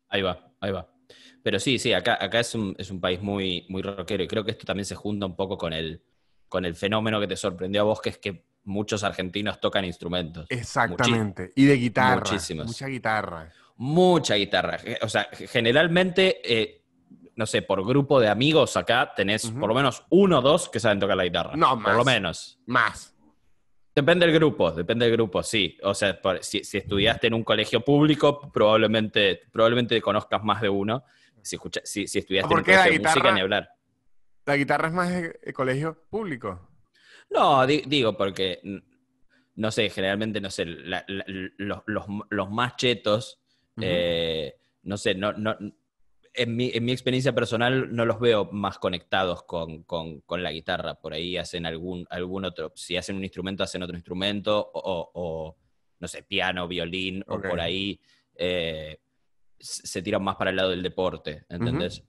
Ahí va, ahí va. Pero sí, sí, acá, acá es, un, país muy, muy rockero y creo que esto también se junta un poco con el, con el fenómeno que te sorprendió a vos, que es que muchos argentinos tocan instrumentos. Exactamente. y de guitarra. Muchísimos. Mucha guitarra. Mucha guitarra. O sea, generalmente, eh, no sé, por grupo de amigos acá tenés por lo menos uno o dos que saben tocar la guitarra. No, más. Por lo menos. Más. Depende del grupo, depende del grupo, sí. O sea, si, estudiaste en un colegio público, probablemente, probablemente conozcas más de uno. Si, si, estudiaste en un colegio de música, ni hablar. La guitarra es más de, colegio público. No, digo porque, no sé, generalmente, no sé, los, más chetos, eh, no sé, no, en, mi, experiencia personal no los veo más conectados con, la guitarra. Por ahí hacen algún, algún otro, si hacen un instrumento, hacen otro instrumento, o, no sé, piano, violín, o por ahí. Eh, se tiran más para el lado del deporte, ¿entendés?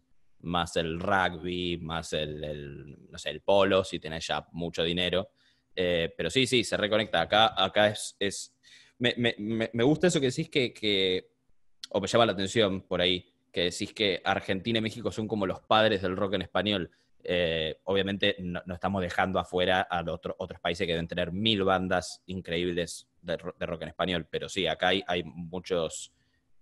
más el rugby, más el, el, no sé, el polo, si tenés ya mucho dinero. Eh, pero sí, sí, se reconecta. Acá, acá es... es me, gusta eso que decís que, o me llama la atención por ahí, que decís que Argentina y México son como los padres del rock en español. Eh, obviamente no, estamos dejando afuera a otro, otros países que deben tener mil bandas increíbles de, rock en español, pero sí, acá hay, hay muchos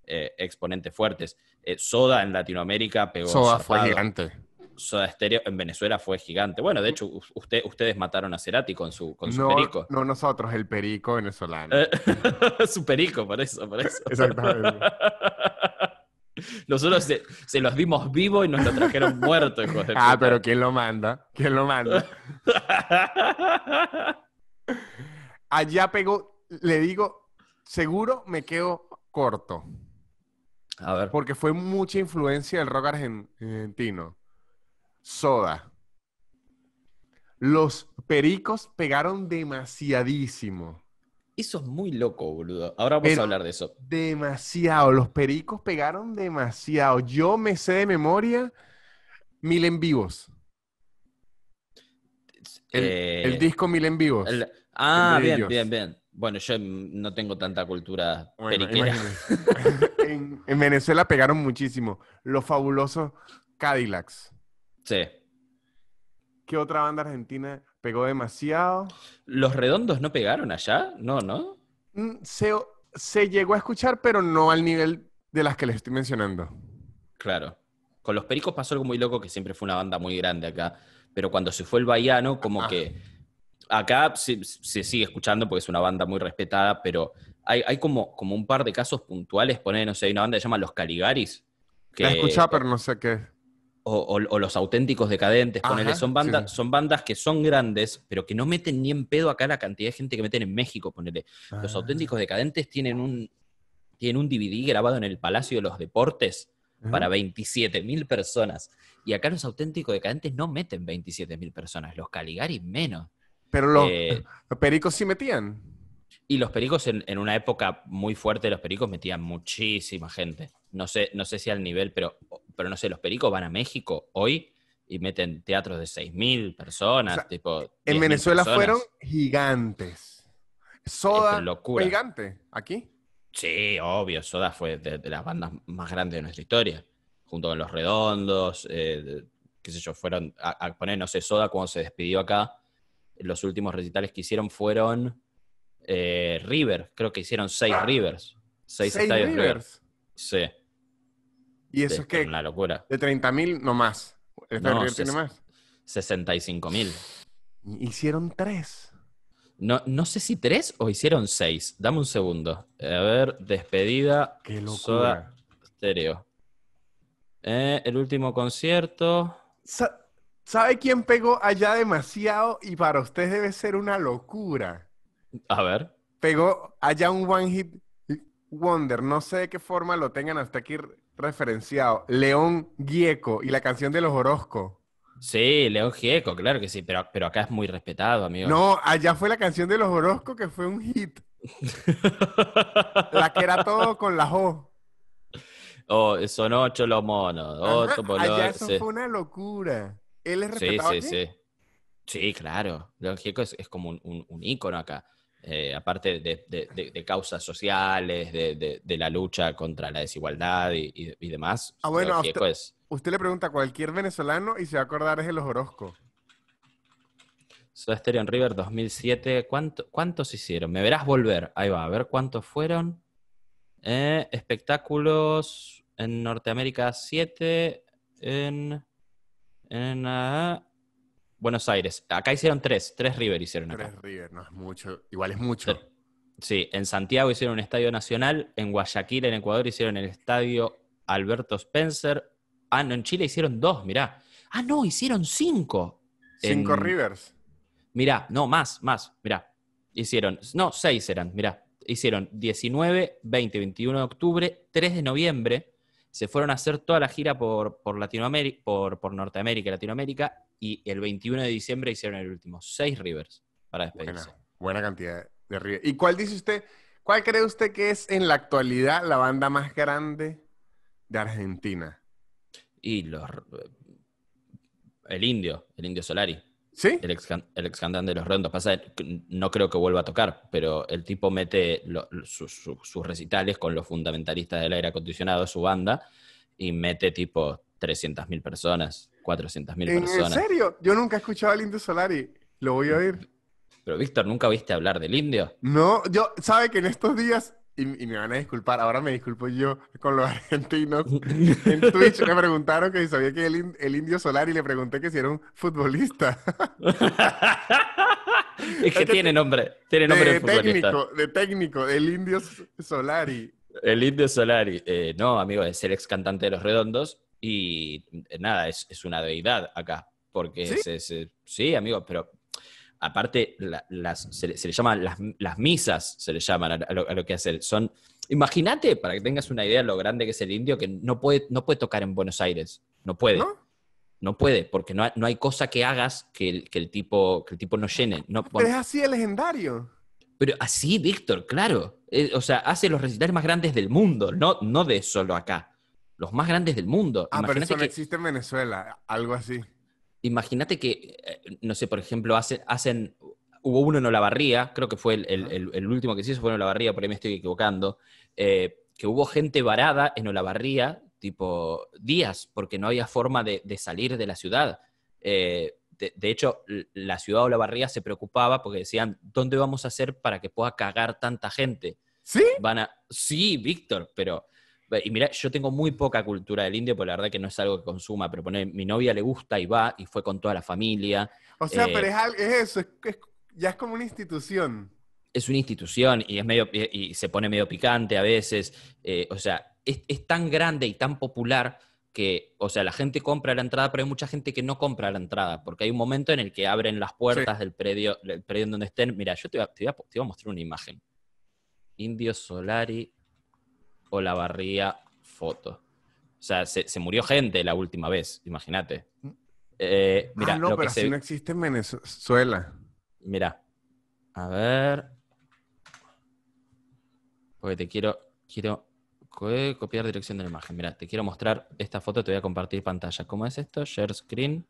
eh, exponentes fuertes. Eh, soda en Latinoamérica pegó. Soda fue gigante. Soda Stereo en Venezuela fue gigante. Bueno, de hecho, ustedes mataron a Cerati con su, no, perico. No nosotros, el perico venezolano. Eh, *laughs* su perico, por eso, por eso. *laughs* Exactamente. *laughs* Nosotros se, los vimos vivos y nos lo trajeron muerto, Ah, pero ¿quién lo manda? ¿Quién lo manda? Allá pegó, le digo, seguro me quedo corto ver. Porque fue mucha influencia del rock argentino. Soda. Los pericos pegaron demasiadísimo. Eso es muy loco, boludo. Ahora vamos a hablar de eso. Demasiado. Los pericos pegaron demasiado. Yo me sé de memoria mil en vivos. El, eh, disco Mil en vivos. ah, bien, bien, bien. Bueno, yo no tengo tanta cultura *laughs* en, Venezuela pegaron muchísimo. Los fabulosos Cadillacs. Sí. ¿Qué otra banda argentina pegó demasiado? ¿Los redondos no pegaron allá? No, ¿no? Mm, se, se llegó a escuchar, pero no al nivel de las que les estoy mencionando. Claro. Con los pericos pasó algo muy loco, que siempre fue una banda muy grande acá. Pero cuando se fue el Bahiano, como ah. que acá se, sigue escuchando porque es una banda muy respetada, pero hay, como, un par de casos puntuales, poner, no sé, hay una banda que se llama Los Caligaris. Que, La escuchado, pero no sé qué. O, los auténticos decadentes, son bandas, son bandas que son grandes, pero que no meten ni en pedo acá la cantidad de gente que meten en México, ponele. Los ah. auténticos decadentes tienen un, tienen un DVD grabado en el Palacio de los Deportes para para 27.000 personas. Y acá los auténticos decadentes no meten 27.000 personas, los Caligaris menos. Pero eh, *laughs* los, pericos sí metían. Y los pericos en, una época muy fuerte, los pericos metían muchísima gente. No sé, no sé si al nivel, pero, pero no sé, los pericos van a México hoy y meten teatros de 6.000 personas. tipo, en Venezuela fueron gigantes. Soda gigante aquí. Sí, obvio, Soda fue de, las bandas más grandes de nuestra historia, junto con Los Redondos, eh, qué sé yo, fueron a, a, poner, no sé, Soda cuando se despidió acá, los últimos recitales que hicieron fueron eh, River, creo que hicieron seis ah. Rivers. Seis, estadios Rivers. Sí. Y eso es que. Una locura. De 30.000 no más. ¿Este no, tiene más? 65.000. Hicieron tres. No, no sé si tres o hicieron seis. Dame un segundo. A ver, despedida. Qué locura. Soda, estéreo. Eh, el último concierto. ¿Sabe quién pegó allá demasiado y para usted debe ser una locura? A ver. Pegó allá un One Hit Wonder. No sé de qué forma lo tengan hasta aquí referenciado. León Gieco y la canción de los Orozco. Sí, León Gieco, claro que sí, pero, pero acá es muy respetado, amigo. No, allá fue la canción de los Orozco que fue un hit. la que era todo con la O. *laughs* Oh, son ocho los monos. Ajá, allá eso fue una locura. ¿Él es respetado sí, sí, Sí. sí, claro. Lógico es, es como un, un, ícono acá. Eh, aparte de, causas sociales, de, la lucha contra la desigualdad y, demás. Ah, bueno, usted, usted, le pregunta a cualquier venezolano y se va a acordar es de los Orozco. Soda River 2007, ¿Cuánto, ¿cuántos hicieron? Me verás volver, ahí va, a ver cuántos fueron. Eh, espectáculos en Norteamérica 7, en en ah, Buenos Aires. Acá hicieron tres, tres River hicieron Tres River, no es mucho. Igual es mucho. Sí, en Santiago hicieron un estadio nacional, en Guayaquil, en Ecuador, hicieron el estadio Alberto Spencer. Ah, no, en Chile hicieron dos, mirá. Ah, no, hicieron cinco. Cinco Rivers. Mirá, no, más, más, mirá. Hicieron, no, seis eran, mirá. Hicieron 19, 20, 21 de octubre, 3 de noviembre, se fueron a hacer toda la gira por, Latinoamérica, por, Norteamérica y Latinoamérica, y el 21 de diciembre hicieron el último. Seis Rivers para despedirse. Buena, cantidad de Rivers. ¿Y cuál dice usted, cuál cree usted que es en la actualidad la banda más grande de Argentina? Y los... Eh, el Indio, el Indio Solari. ¿Sí? El ex, de los rondos. Pasa, no creo que vuelva a tocar, pero el tipo mete sus recitales con los fundamentalistas del aire acondicionado, su banda, y mete tipo 300.000 personas, 400.000 personas. ¿En serio? Yo nunca he escuchado al Indio Solari. Lo voy a oír. Pero Víctor, ¿nunca viste hablar del Indio? No, yo, sabe que en estos días y, me van a disculpar, ahora me disculpo yo con los *laughs* argentinos. *laughs* En Twitch me preguntaron que sabía que el, el indio Solari, le pregunté que si era un futbolista. *laughs* es que, tiene nombre, tiene nombre de, técnico, de técnico, el indio Solari. El indio Solari, eh, no, amigo, es el ex cantante de Los Redondos y eh, nada, es, una deidad acá, porque ¿Sí? es, eh, sí, amigo, pero Aparte, las, se, le llaman las, misas, se le llaman a, lo, que hacer. Son, imagínate, para que tengas una idea lo grande que es el indio, que no puede, no puede tocar en Buenos Aires. No puede. ¿No? puede, porque no, hay cosa que hagas que el, tipo, que el tipo no llene. No, Pero es así el legendario. Pero así, Víctor, claro. Eh, o sea, hace los recitales más grandes del mundo, no, no de solo acá. Los más grandes del mundo. Ah, pero eso no existe en Venezuela, algo así imagínate que, eh, no sé, por ejemplo, hace, hacen, hubo uno en Olavarría, creo que fue el, último que se hizo fue en Olavarría, por ahí me estoy equivocando, eh, que hubo gente varada en Olavarría, tipo días, porque no había forma de, salir de la ciudad. Eh, de, hecho, la ciudad de Olavarría se preocupaba porque decían, ¿dónde vamos a hacer para que pueda cagar tanta gente? ¿Sí? Van a... Sí, Víctor, pero y mira, yo tengo muy poca cultura del indio, porque la verdad que no es algo que consuma, pero pone mi novia le gusta y va y fue con toda la familia. O sea, eh, pero es, eso, ya es como una institución. Es una institución y, es medio, y, se pone medio picante a veces. Eh, o sea, es, tan grande y tan popular que, o sea, la gente compra la entrada, pero hay mucha gente que no compra la entrada, porque hay un momento en el que abren las puertas del predio, del predio en donde estén. Mira, yo te te voy, a, mostrar una imagen. Indio Solari la barría Foto. O sea, se, murió gente la última vez, imagínate. Eh, ah, mira, no, pero no existe en Venezuela. Mira, a ver. Porque te quiero, quiero eh, copiar dirección de la imagen. Mira, te quiero mostrar esta foto, te voy a compartir pantalla. ¿Cómo es esto? Share screen.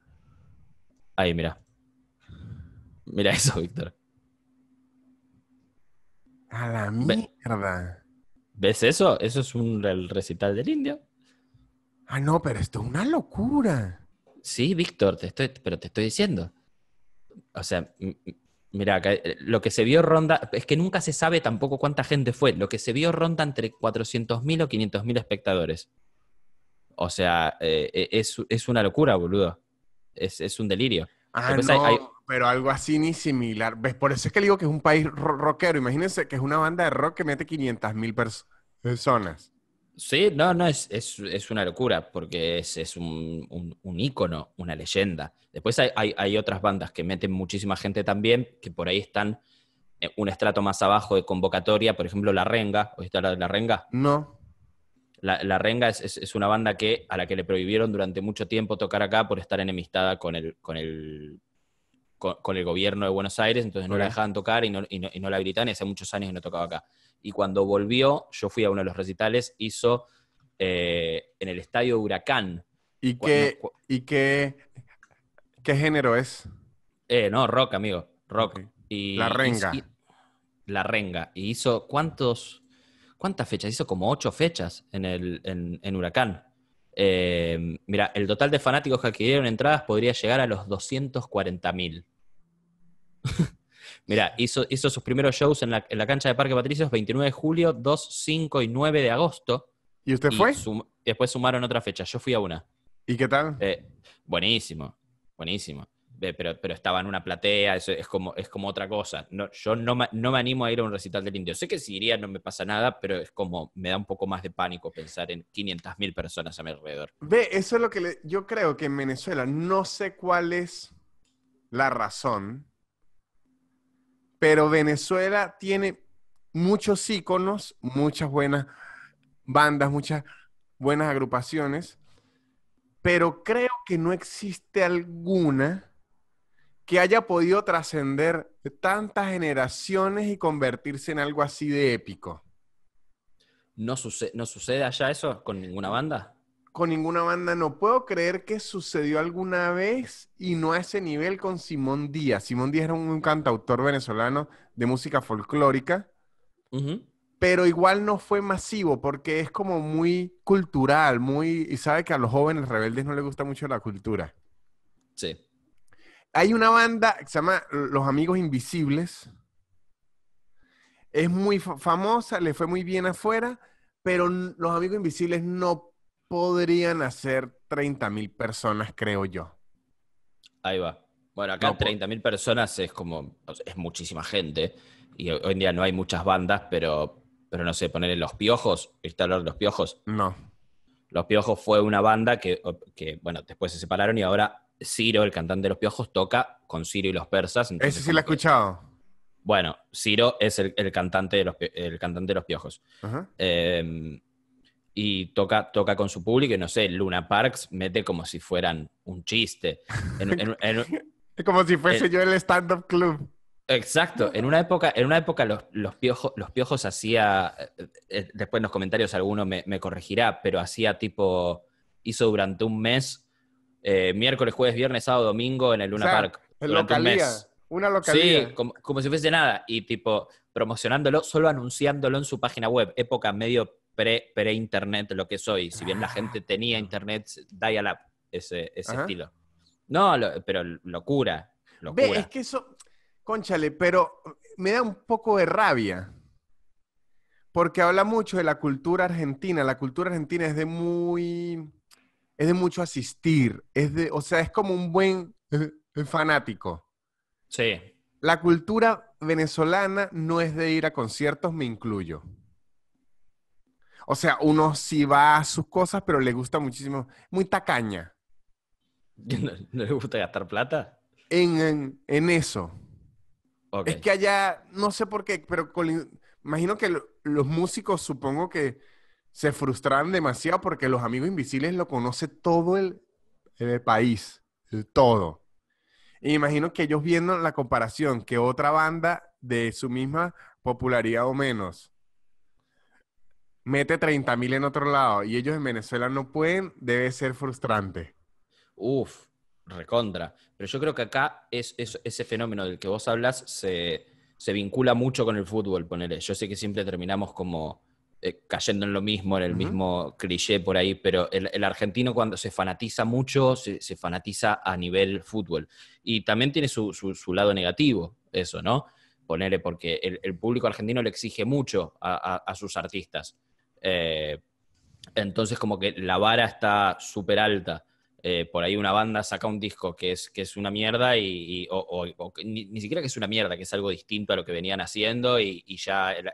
Ahí, mira. Mira eso, Víctor. A la mierda. ¿Ves eso? Eso es un el recital del indio. Ah, no, pero esto es una locura. Sí, Víctor, te estoy, pero te estoy diciendo. O sea, mira, eh, lo que se vio ronda, es que nunca se sabe tampoco cuánta gente fue. Lo que se vio ronda entre 400.000 o 500.000 espectadores. O sea, eh, e-, es, una locura, boludo. Es, un delirio. Ah, no pero algo así ni similar. ¿Ves? Por eso es que digo que es un país rockero. Imagínense que es una banda de rock que mete 500.000 mil personas. Sí, no, no, es, es, una locura, porque es, es un, un, ícono, una leyenda. Después hay, otras bandas que meten muchísima gente también, que por ahí están eh, un estrato más abajo de convocatoria, por ejemplo La Renga. ¿Hoy está la de La Renga? No. La, la Renga es, una banda que, a la que le prohibieron durante mucho tiempo tocar acá por estar enemistada con el, con el con, el gobierno de Buenos Aires, entonces no la dejaban tocar y no, y no, la habilitaban y hace muchos años no tocaba acá. Y cuando volvió, yo fui a uno de los recitales, hizo eh, en el estadio Huracán. ¿Y qué, ¿y qué, qué género es? Eh, no, rock, amigo, rock. Y, la renga. la renga. Y hizo, ¿cuántos, ¿cuántas fechas? Hizo como ocho fechas en, el, en, en Huracán. Eh, mira, el total de fanáticos que adquirieron entradas podría llegar a los 240.000. *laughs* mira, hizo, sus primeros shows en la, cancha de Parque Patricios 29 de julio, 2, 5 y 9 de agosto. ¿Y usted fue? después sumaron otra fecha. Yo fui a una. ¿Y qué tal? Eh, buenísimo, buenísimo pero, pero estaba en una platea, es, es, como, es como otra cosa. yo no, me animo a ir a un recital del indio. Sé que si iría no me pasa nada, pero es como, me da un poco más de pánico pensar en 500.000 personas a mi alrededor. Ve, eso es lo que yo creo que en Venezuela, no sé cuál es la razón, pero Venezuela tiene muchos íconos, muchas buenas bandas, muchas buenas agrupaciones, pero creo que no existe alguna que haya podido trascender tantas generaciones y convertirse en algo así de épico. ¿No, ¿No sucede allá eso con ninguna banda? Con ninguna banda no. Puedo creer que sucedió alguna vez y no a ese nivel con Simón Díaz. Simón Díaz era un cantautor venezolano de música folclórica, pero igual no fue masivo porque es como muy cultural, muy... Y sabe que a los jóvenes rebeldes no les gusta mucho la cultura. Sí. Hay una banda que se llama Los Amigos Invisibles. Es muy famosa, le fue muy bien afuera, pero Los Amigos Invisibles no podrían hacer 30.000 personas, creo yo. Ahí va. Bueno, acá no, 30.000 personas es como, es muchísima gente. Y hoy en día no hay muchas bandas, pero, pero no sé, poner en Los Piojos, ¿viste hablar de Los Piojos? No. Los Piojos fue una banda que, bueno, después se separaron y ahora Ciro, el cantante de los piojos, toca con Ciro y los persas. Ese sí lo he escuchado. Bueno, Ciro es el, cantante, de los, el cantante de los piojos. Em, y toca, toca con su público, y no sé, Luna Parks mete como si fueran un chiste. *laughs* como si fuese eh, yo el stand-up club. Exacto, en una época, en una época los, piojos, los piojos hacía, eh, eh, después en los comentarios alguno me, me corregirá, pero hacía tipo, hizo durante un mes eh, miércoles, jueves, viernes, sábado, domingo en el Luna Park. Una localidad. Sí, como, si fuese nada. Y tipo, promocionándolo, solo anunciándolo en su página web, época medio pre-internet, lo que soy. Si bien la gente ah. tenía internet, dial-up, ese, ese estilo. No, pero locura. locura. Ve, es que eso, conchale, pero me da un poco de rabia. Porque habla mucho de la cultura argentina. La cultura argentina es de muy es de mucho asistir, es de, o sea, es como un buen fanático. Sí. La cultura venezolana no es de ir a conciertos, me incluyo. O sea, uno sí va a sus cosas, pero le gusta muchísimo, muy tacaña. *laughs* ¿No, le gusta gastar plata? En, eso. Es que allá, no sé por qué, pero imagino que los músicos, supongo que se frustraron demasiado porque los amigos invisibles lo conoce todo el, país, el todo. y imagino que ellos viendo la comparación que otra banda de su misma popularidad o menos mete 30.000 mil en otro lado y ellos en Venezuela no pueden, debe ser frustrante. Uf, recontra. Pero yo creo que acá es, ese fenómeno del que vos hablas se, se, vincula mucho con el fútbol, ponele. Yo sé que siempre terminamos como eh, cayendo en lo mismo, en el mismo cliché por ahí, pero el, argentino cuando se fanatiza mucho, se, fanatiza a nivel fútbol. Y también tiene su, lado negativo, eso, ¿no? Ponerle, porque el, público argentino le exige mucho a, sus artistas. Eh, entonces, como que la vara está súper alta. Eh, por ahí una banda saca un disco que es, que es una mierda y, ni, siquiera que es una mierda, que es algo distinto a lo que venían haciendo y, ya el,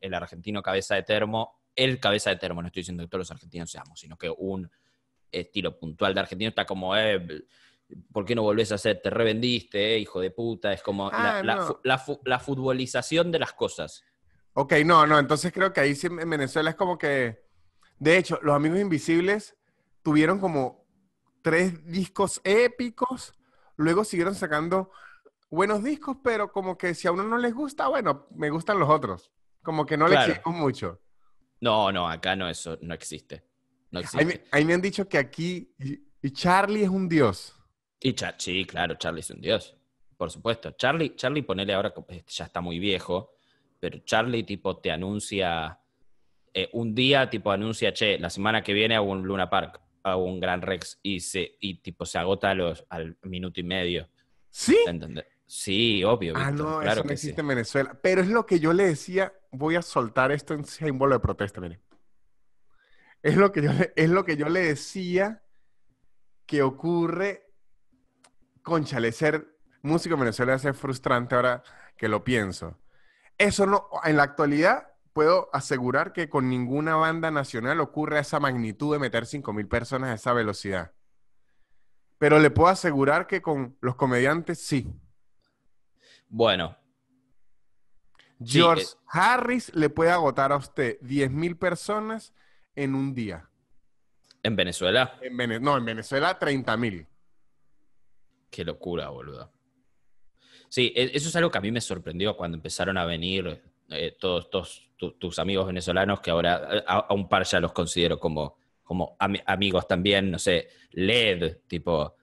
el, argentino cabeza de termo, el cabeza de termo, no estoy diciendo que todos los argentinos seamos, sino que un estilo puntual de argentino está como, eh, ¿por qué no volvés a hacer? Te revendiste, eh, hijo de puta, es como la, ah, la futbolización de las cosas. Ok, no, no, entonces creo que ahí sí en Venezuela es como que, de hecho, los amigos invisibles tuvieron como tres discos épicos, luego siguieron sacando buenos discos, pero como que si a uno no les gusta, bueno, me gustan los otros. Como que no le exigimos mucho. No, no, acá no, eso no existe. No existe. Ahí, me han dicho que aquí y Charlie es un dios. sí, claro, Charlie es un dios. Por supuesto. Charlie, Charlie, ponele ahora, ya está muy viejo, pero Charlie tipo te anuncia, eh, un día tipo anuncia, che, la semana que viene hago un Luna Park, hago un Gran Rex, y, se, tipo se agota los, al minuto y medio. ¿Sí? Sí, obvio. Ah, no, eso no existe en Venezuela. Pero es lo que yo le decía voy a soltar esto en símbolo de protesta, mire. Es lo que yo le, es lo que yo le decía que ocurre con chalecer músico en Venezuela es frustrante ahora que lo pienso. Eso no, en la actualidad puedo asegurar que con ninguna banda nacional ocurre esa magnitud de meter 5.000 personas a esa velocidad. Pero le puedo asegurar que con los comediantes sí. Bueno, George eh, Harris le puede agotar a usted 10.000 personas en un día. ¿En Venezuela? En no, en Venezuela 30.000. Qué locura, boludo. Sí, e-, eso es algo que a mí me sorprendió cuando empezaron a venir eh, todos, tus amigos venezolanos, que ahora eh, a, un par ya los considero como, como amigos también, no sé, LED, tipo,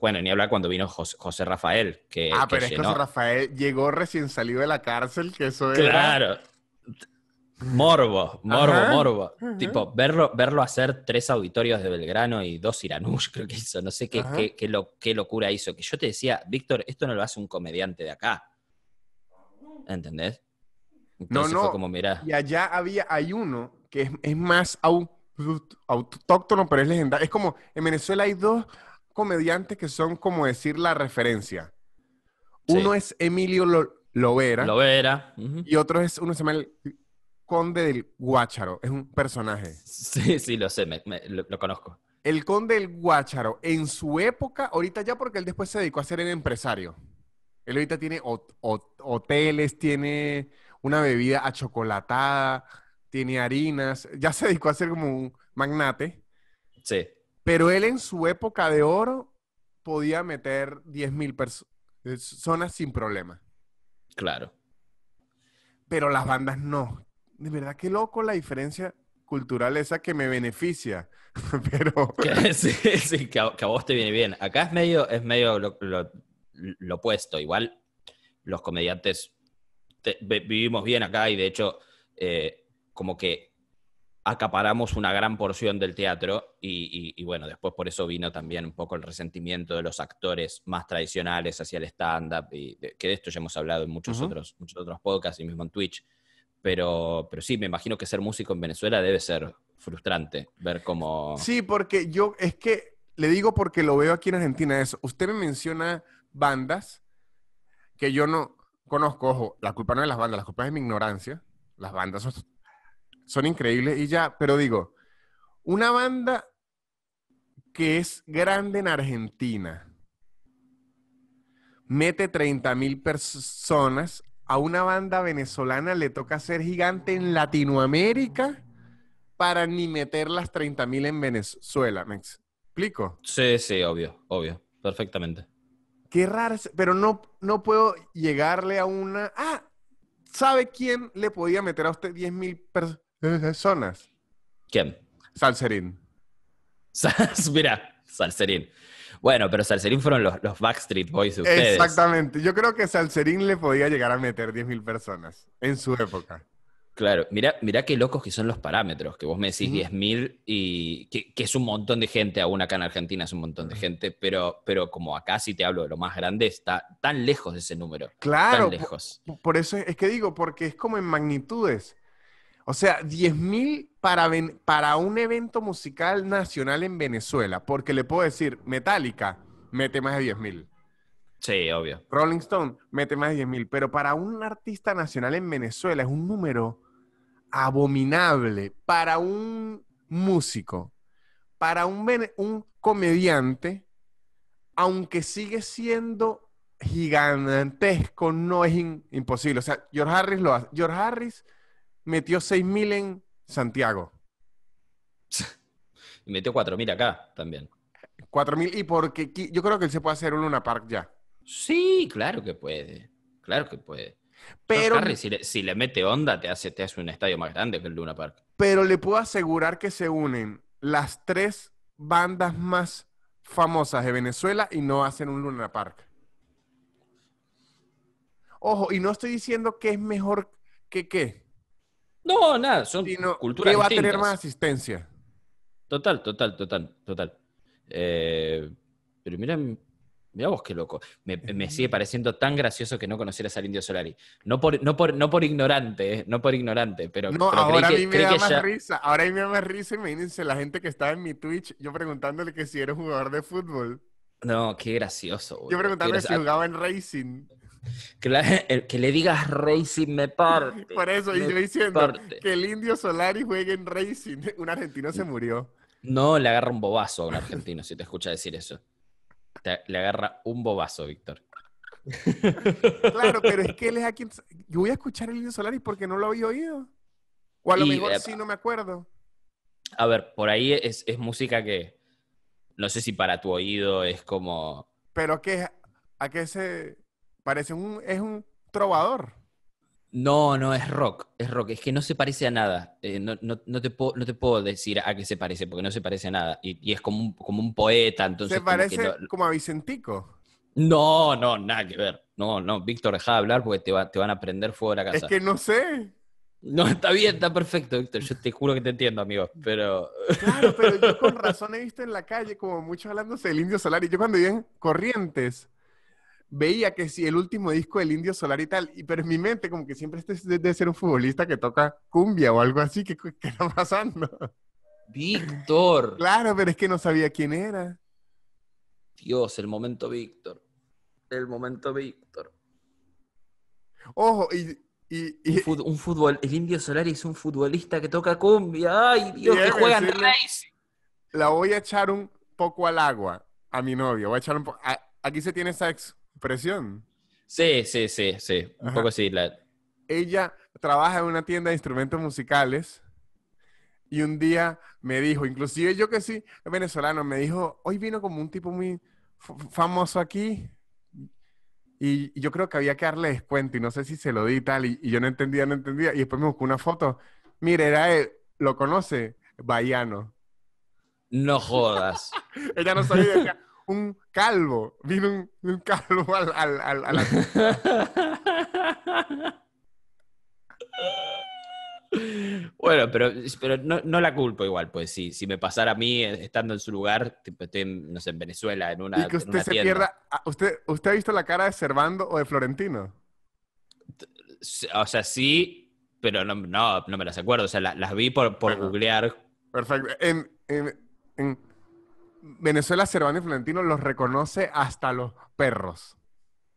bueno, ni hablar cuando vino José, Rafael. Que, ah, pero es que José Rafael llegó recién salido de la cárcel, que eso era... Claro. Morbo, morbo, morbo. Tipo, verlo, verlo hacer tres auditorios de Belgrano y dos Iranush, *laughs* creo que hizo. No sé qué, locura hizo. Que yo te decía, Víctor, esto no lo hace un comediante de acá. ¿Entendés? Entonces no, Fue como, mira... Y allá había, hay uno que es, es más autóctono, pero es legendario. Es como, en Venezuela hay dos comediantes que son como decir la referencia. Uno es Emilio Lovera. Y otro es, uno se llama el Conde del Guácharo. Es un personaje. Sí, sí, lo sé, lo, conozco. El Conde del Guácharo, en su época, ahorita ya porque él después se dedicó a ser el empresario. Él ahorita tiene hoteles, tiene una bebida a achocolatada, tiene harinas. Ya se dedicó a ser como un magnate. Sí. Pero él en su época de oro podía meter 10.000 personas eh, sin problema. Claro. Pero las bandas no. De verdad, qué loco la diferencia cultural esa que me beneficia. *laughs* Pero. *laughs* Sí, que, a, vos te viene bien. Acá es medio, es medio lo, opuesto. Igual los comediantes vivimos bien acá y de hecho, eh, como que acaparamos una gran porción del teatro y, bueno, después por eso vino también un poco el resentimiento de los actores más tradicionales hacia el stand-up, y que de esto ya hemos hablado en muchos, otros, muchos otros podcasts y mismo en Twitch, pero, pero sí, me imagino que ser músico en Venezuela debe ser frustrante, ver cómo... Sí, porque yo es que le digo porque lo veo aquí en Argentina, eso, usted me menciona bandas que yo no conozco, ojo, la culpa no es de las bandas, la culpa es de mi ignorancia, las bandas son son increíbles y ya, pero digo, una banda que es grande en Argentina mete 30 mil personas, a una banda venezolana le toca ser gigante en Latinoamérica para ni meter las 30 mil en Venezuela. ¿Me explico? Sí, sí, obvio, obvio, perfectamente. Qué raro, pero no, no puedo llegarle a una... Ah, ¿sabe quién le podía meter a usted 10 mil personas? Zonas. ¿Quién? Salserín. *laughs* Mira, Salserín. Bueno, pero Salserín fueron los, Backstreet Boys ustedes. Exactamente. Yo creo que Salserín le podía llegar a meter 10.000 personas en su época. Claro, mira, mira qué locos que son los parámetros, que vos me decís 10.000 y que, es un montón de gente, aún acá en Argentina es un montón de gente, pero, pero como acá si te hablo de lo más grande, está tan lejos de ese número. Claro. Tan lejos. Por, eso es que digo, porque es como en magnitudes. O sea, 10.000 mil para, un evento musical nacional en Venezuela, porque le puedo decir, Metallica, mete más de 10.000. mil. Sí, obvio. Rolling Stone, mete más de 10.000. mil, pero para un artista nacional en Venezuela es un número abominable para un músico, para un, un comediante, aunque sigue siendo gigantesco, no es imposible. O sea, George Harris lo hace. George Harris metió 6.000 en Santiago. y metió 4.000 acá también. 4.000 y porque yo creo que él se puede hacer un Luna Park ya. Sí, claro que puede. Claro que puede. Pero si, le, mete onda, te hace, te hace un estadio más grande que el Luna Park. Pero le puedo asegurar que se unen las tres bandas más famosas de Venezuela y no hacen un Luna Park. Ojo, y no estoy diciendo que es mejor que qué. No, nada, son sino culturas va a tener más asistencia. Total, total, total, total. Eh, pero mira, mira vos qué loco. Me, sigue pareciendo tan gracioso que no conocieras al Indio Solari. No por, no por, no por ignorante, eh, no por ignorante, pero. No, ahora a mí me da más risa. Ahora a mí me da más risa. Imagínense la gente que estaba en mi Twitch, yo preguntándole que si era jugador de fútbol. No, qué gracioso. Yo preguntándole si jugaba en Racing. *laughs* Que, le digas Racing me parte. Por eso, y yo diciendo que el indio Solari juegue en Racing. *laughs* Un argentino se murió. No, le agarra un bobazo a un argentino si te escucha decir eso. le agarra un bobazo, Víctor. Claro, pero es que él es a quien. *laughs* Yo voy a escuchar el indio Solari porque no lo había oído. O a lo mejor eh, sí, no me acuerdo. A ver, por ahí es, música que. No sé si para tu oído es como. Pero que, a qué se Parece un, es un trovador. No, no, es rock, es rock, es que no se parece a nada, eh, no, te puedo, te puedo decir a qué se parece, porque no se parece a nada, y, es como un, como un poeta, entonces... ¿Se parece como, a Vicentico? No, no, nada que ver, no, no, Víctor, deja hablar porque te, te van a prender fuego de la casa. Es que no sé. No, está bien, está perfecto, Víctor, yo te juro que te entiendo, amigo, pero... Claro, pero yo con *laughs* razón he visto en la calle como muchos hablándose del Indio Solar, y yo cuando en Corrientes veía que sí, el último disco del Indio Solar y tal, y, pero en mi mente como que siempre este debe ser un futbolista que toca cumbia o algo así, ¿qué, *laughs* está pasando? Víctor. Claro, pero es que no sabía quién era. Dios, el momento Víctor. El momento Víctor. Ojo, y... Un, fútbol, el Indio Solar es un futbolista que toca cumbia. Ay, Dios, que juega La voy a echar un poco al agua a mi novio. Voy a echar un Aquí se tiene sexo presión. Sí, sí, sí, sí. Un poco así. La... Ella trabaja en una tienda de instrumentos musicales y un día me dijo, inclusive yo que sí, venezolano, me dijo, hoy vino como un tipo muy famoso aquí y yo creo que había que darle descuento y no sé si se lo di tal y, yo no entendía, no entendía y después me buscó una foto. Mire, era él, lo conoce, Bayano. No jodas. *laughs* ella no sabía un calvo. Vino un, calvo *laughs* al, al, a la... *laughs* Bueno, pero, pero no, la culpo igual, pues sí. si me pasara a mí eh, estando en su lugar, estoy en, no sé, en Venezuela, en una, y que usted se Pierda, ah, ¿usted, ha visto la cara de Servando o de Florentino? O sea, sí, pero no, no, me las acuerdo. O sea, las vi por, por googlear. Perfecto. en, en, Venezuela, Cervantes y Florentino los reconoce hasta los perros.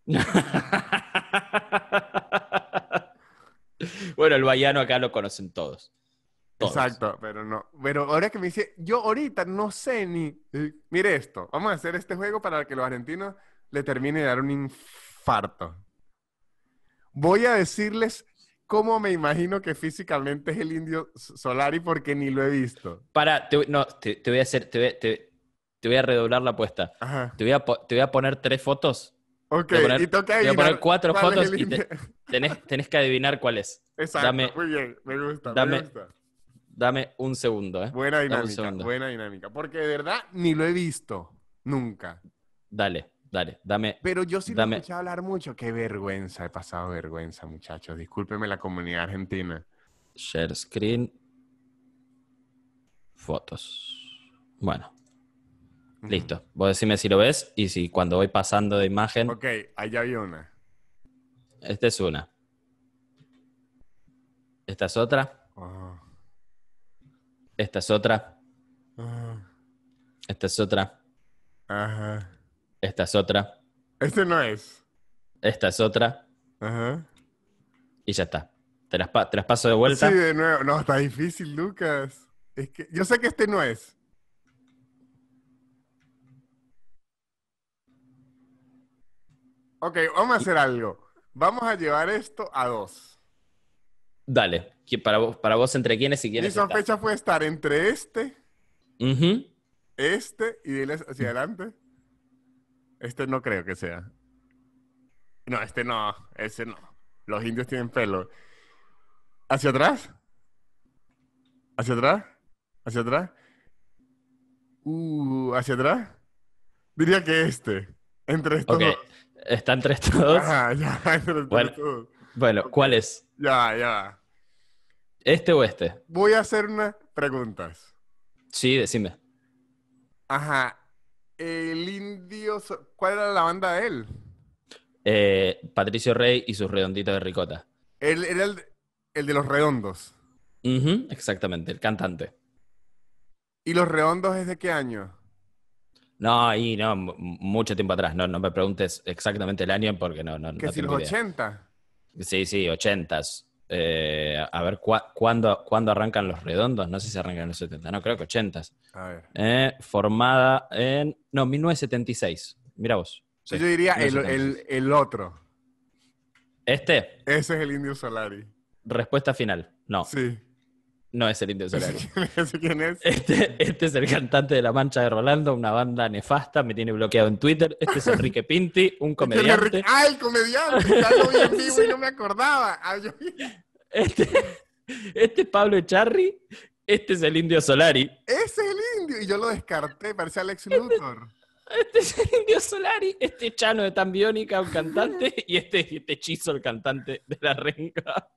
*laughs* bueno, el vallano acá lo conocen todos. Exacto, pero no. Pero ahora que me dice, yo ahorita no sé ni. Eh, mire esto, vamos a hacer este juego para que los argentinos le termine de dar un infarto. Voy a decirles cómo me imagino que físicamente es el indio Solari porque ni lo he visto. Para, no, te, voy a hacer, te, te voy a redoblar la apuesta. Te voy, a, te voy a poner tres fotos. Ok, te voy a poner, y toca cuatro fotos y tenés, que adivinar cuál es. Exacto, muy bien, me gusta, dame, Dame un segundo, ¿eh? Buena dinámica, buena dinámica. Porque de verdad ni lo he visto, nunca. Dale, dale, dame. Pero yo sí he escuchado hablar mucho. Qué vergüenza, he pasado vergüenza, muchachos. Discúlpeme la comunidad argentina. Share screen. Fotos. Bueno, Listo. Vos decime si lo ves y si cuando voy pasando de imagen. Ok, allá había una. Esta es una. Esta es otra. Ah. Esta es otra. Ah. Esta es otra. Esta es otra. Este no es. Esta es otra. Ajá. Y ya está. ¿Te las, paso de vuelta? Sí, de nuevo. No, está difícil, Lucas. Es que yo sé que este no es. Ok, vamos a hacer algo. Vamos a llevar esto a dos. Dale. Para vos, para vos ¿entre quiénes si quieres? Y esa fecha puede estar entre este, este y dile hacia adelante. Este no creo que sea. No, este no, ese no. Los indios tienen pelo. ¿Hacia atrás? ¿Hacia atrás? ¿Hacia atrás? Uh, ¿Hacia atrás? Diría que este. Entre estos dos. Están tres todos? Ajá, ya, *laughs* entre todos. Bueno, ¿cuál es? Ya, ya. ¿Este o este? Voy a hacer unas preguntas. Sí, decime. Ajá. El indio. ¿Cuál era la banda de él? Eh, Patricio Rey y sus redonditos de ricota. Él era el, de los redondos. exactamente, el cantante. ¿Y los redondos es de qué año? No, ahí, no, mucho tiempo atrás. No, no me preguntes exactamente el año porque no. no ¿Que no si 80? Sí, sí, 80. Eh, a ver, cuándo, arrancan los redondos? No sé si arrancan en los 70. No, creo que 80. A ver. Eh, formada en. No, 1976. Mira vos. yo diría el, el, otro. ¿Este? Ese es el Indio Salari. Respuesta final. No. Sí. No es el Indio Solari. *laughs* Este, este, es el cantante de La Mancha de Rolando, una banda nefasta, me tiene bloqueado en Twitter. Este es Enrique Pinti, un *laughs* este comediante. Ay, el comediante! Ya lo en vivo y *laughs* no me acordaba. Ah, este, este, es Pablo Echarri, este es el Indio Solari. Ese es el Indio, y yo lo descarté, parecía Alex Luthor. Este es el Indio Solari, este Chano de Tan un cantante, y este, este hechizo el cantante de La Renga.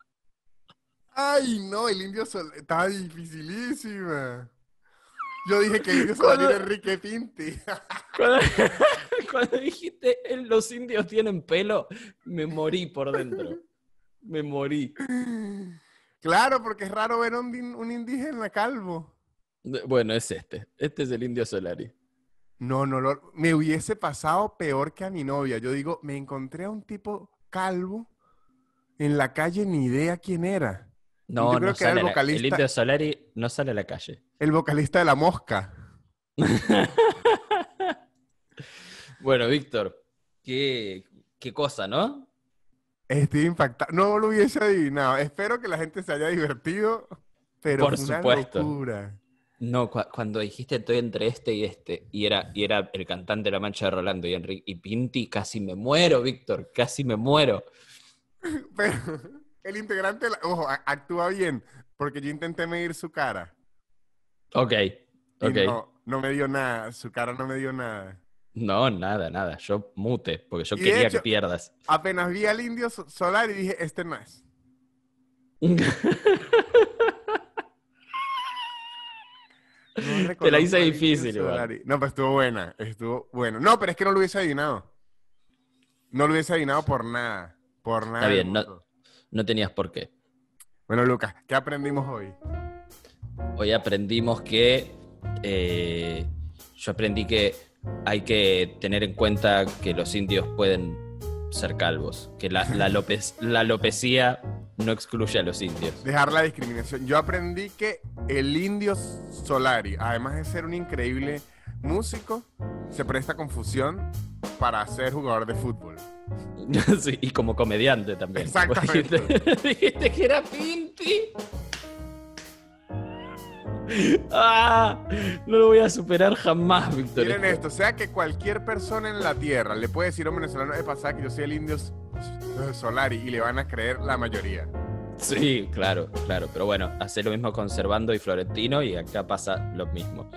Ay, no, el indio Solari está dificilísima. Yo dije que el indio *laughs* Solari era Enrique Pinti. *laughs* *laughs* cuando, dijiste eh, los indios tienen pelo, me morí por dentro. Me morí. Claro, porque es raro ver un, un indígena calvo. Bueno, es este. Este es el indio Solari. No, no, me hubiese pasado peor que a mi novia. Yo digo, me encontré a un tipo calvo en la calle, ni idea quién era. No, creo no que sale el Solari no sale a la calle. El vocalista de la mosca. *laughs* bueno, Víctor, qué, cosa, ¿no? Estoy impactado. No lo hubiese adivinado. Espero que la gente se haya divertido, pero Por supuesto. No, cuando dijiste estoy entre este y este, y era, y era el cantante de La Mancha de Rolando y Enrique y Pinti, casi me muero, Víctor, casi me muero. *laughs* pero el integrante, ojo, actúa bien, porque yo intenté medir su cara. Ok, No, no me dio nada, su cara no me dio nada. No, nada, nada. Yo mute, porque yo quería que pierdas. Apenas vi al indio solar y dije, este no es. *laughs* Te la hice difícil, igual. No, pero estuvo buena, estuvo bueno. No, pero es que no lo hubiese adivinado. No lo hubiese adivinado por nada. Por nada. Está bien, no, no tenías por qué. Bueno, Lucas, ¿qué aprendimos hoy? Hoy aprendimos que eh, yo aprendí que hay que tener en cuenta que los indios pueden ser calvos, que la, la, *laughs* la lopesía no excluye a los indios. Dejar la discriminación. Yo aprendí que el indio Solari, además de ser un increíble músico, se presta confusión para ser jugador de fútbol. *laughs* y como comediante también. Exactamente. *laughs* Dijiste que era Pinti. Ah, no lo voy a superar jamás, Víctor. Miren esto, sea que cualquier persona en la Tierra le puede decir a un venezolano, es pasada que yo soy el indio Solari y le van a creer la mayoría. Sí, claro, claro. Pero bueno, hace lo mismo Conservando y Florentino y acá pasa lo mismo.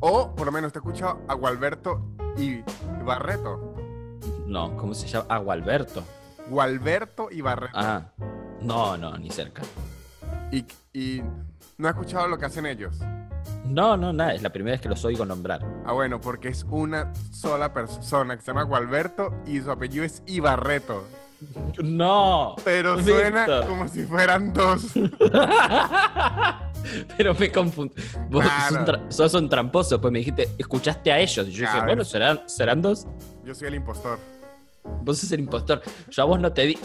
O por lo menos te he escuchado a Gualberto y Barreto. No, ¿cómo se llama? Ah, Gualberto. Gualberto y Ajá. Ah, no, no, ni cerca. Y, y no he escuchado lo que hacen ellos. No, no, nada, es la primera vez que los oigo nombrar. Ah, bueno, porque es una sola persona que se llama Gualberto y su apellido es Ibarreto. No. Pero suena como si fueran dos. *laughs* Pero me confundí. Vos sos, un tramposo, pues me dijiste, escuchaste a ellos. Y yo dije, bueno, ¿serán, dos? Yo soy el impostor. Vos sos el impostor. Yo a vos no te di.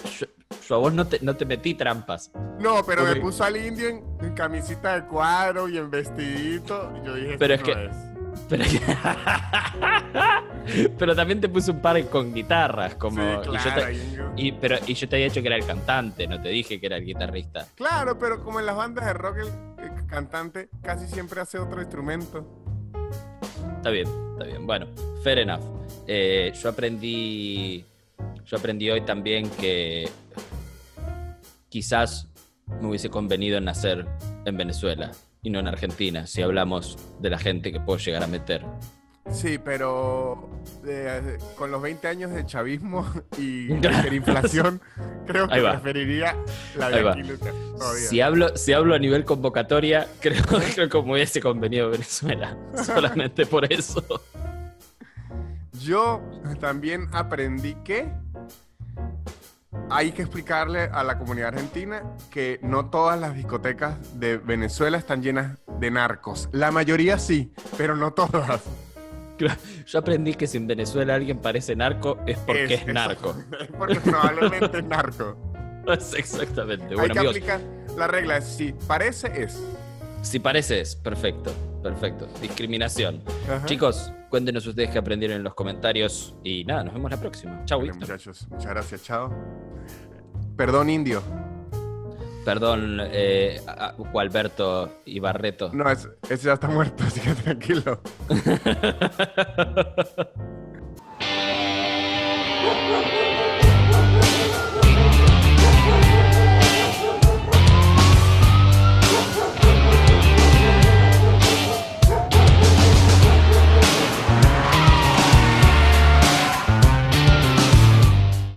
Yo, a vos no te, no te metí trampas. No, pero me puso al indio en, camisita de cuadro y en vestidito. Y yo dije, pero es que. Es. Pero... *laughs* *laughs* *laughs* pero también te puse un par con guitarras, como. y, yo te, pero, yo te había dicho que era el cantante, no te dije que era el guitarrista. Claro, pero como en las bandas de rock, el, cantante casi siempre hace otro instrumento. Está bien, está bien. Bueno, fair enough. Eh, yo aprendí. Yo aprendí hoy también que quizás me hubiese convenido nacer en Venezuela y no en Argentina, si hablamos de la gente que puedo llegar a meter Sí, pero eh, con los 20 años de chavismo y *laughs* inflación, creo que preferiría la de Si hablo, si hablo a nivel convocatoria, *laughs* creo, que como hubiese convenido Venezuela, *laughs* solamente por eso. Yo también aprendí que hay que explicarle a la comunidad argentina que no todas las discotecas de Venezuela están llenas de narcos. La mayoría sí, pero no todas. Yo aprendí que si en Venezuela alguien parece narco es porque es, narco. Es porque probablemente es narco. *laughs* exactamente. Bueno, Hay que aplicar la regla, si parece es. Si parece es, perfecto, perfecto. Discriminación. Chicos, cuéntenos ustedes qué aprendieron en los comentarios y nada, nos vemos la próxima. chau Muchas gracias, chao. Perdón, indio. Perdón, eh, Alberto Ibarreto. No, ese ya está muerto, *laughs* así que tranquilo. *laughs*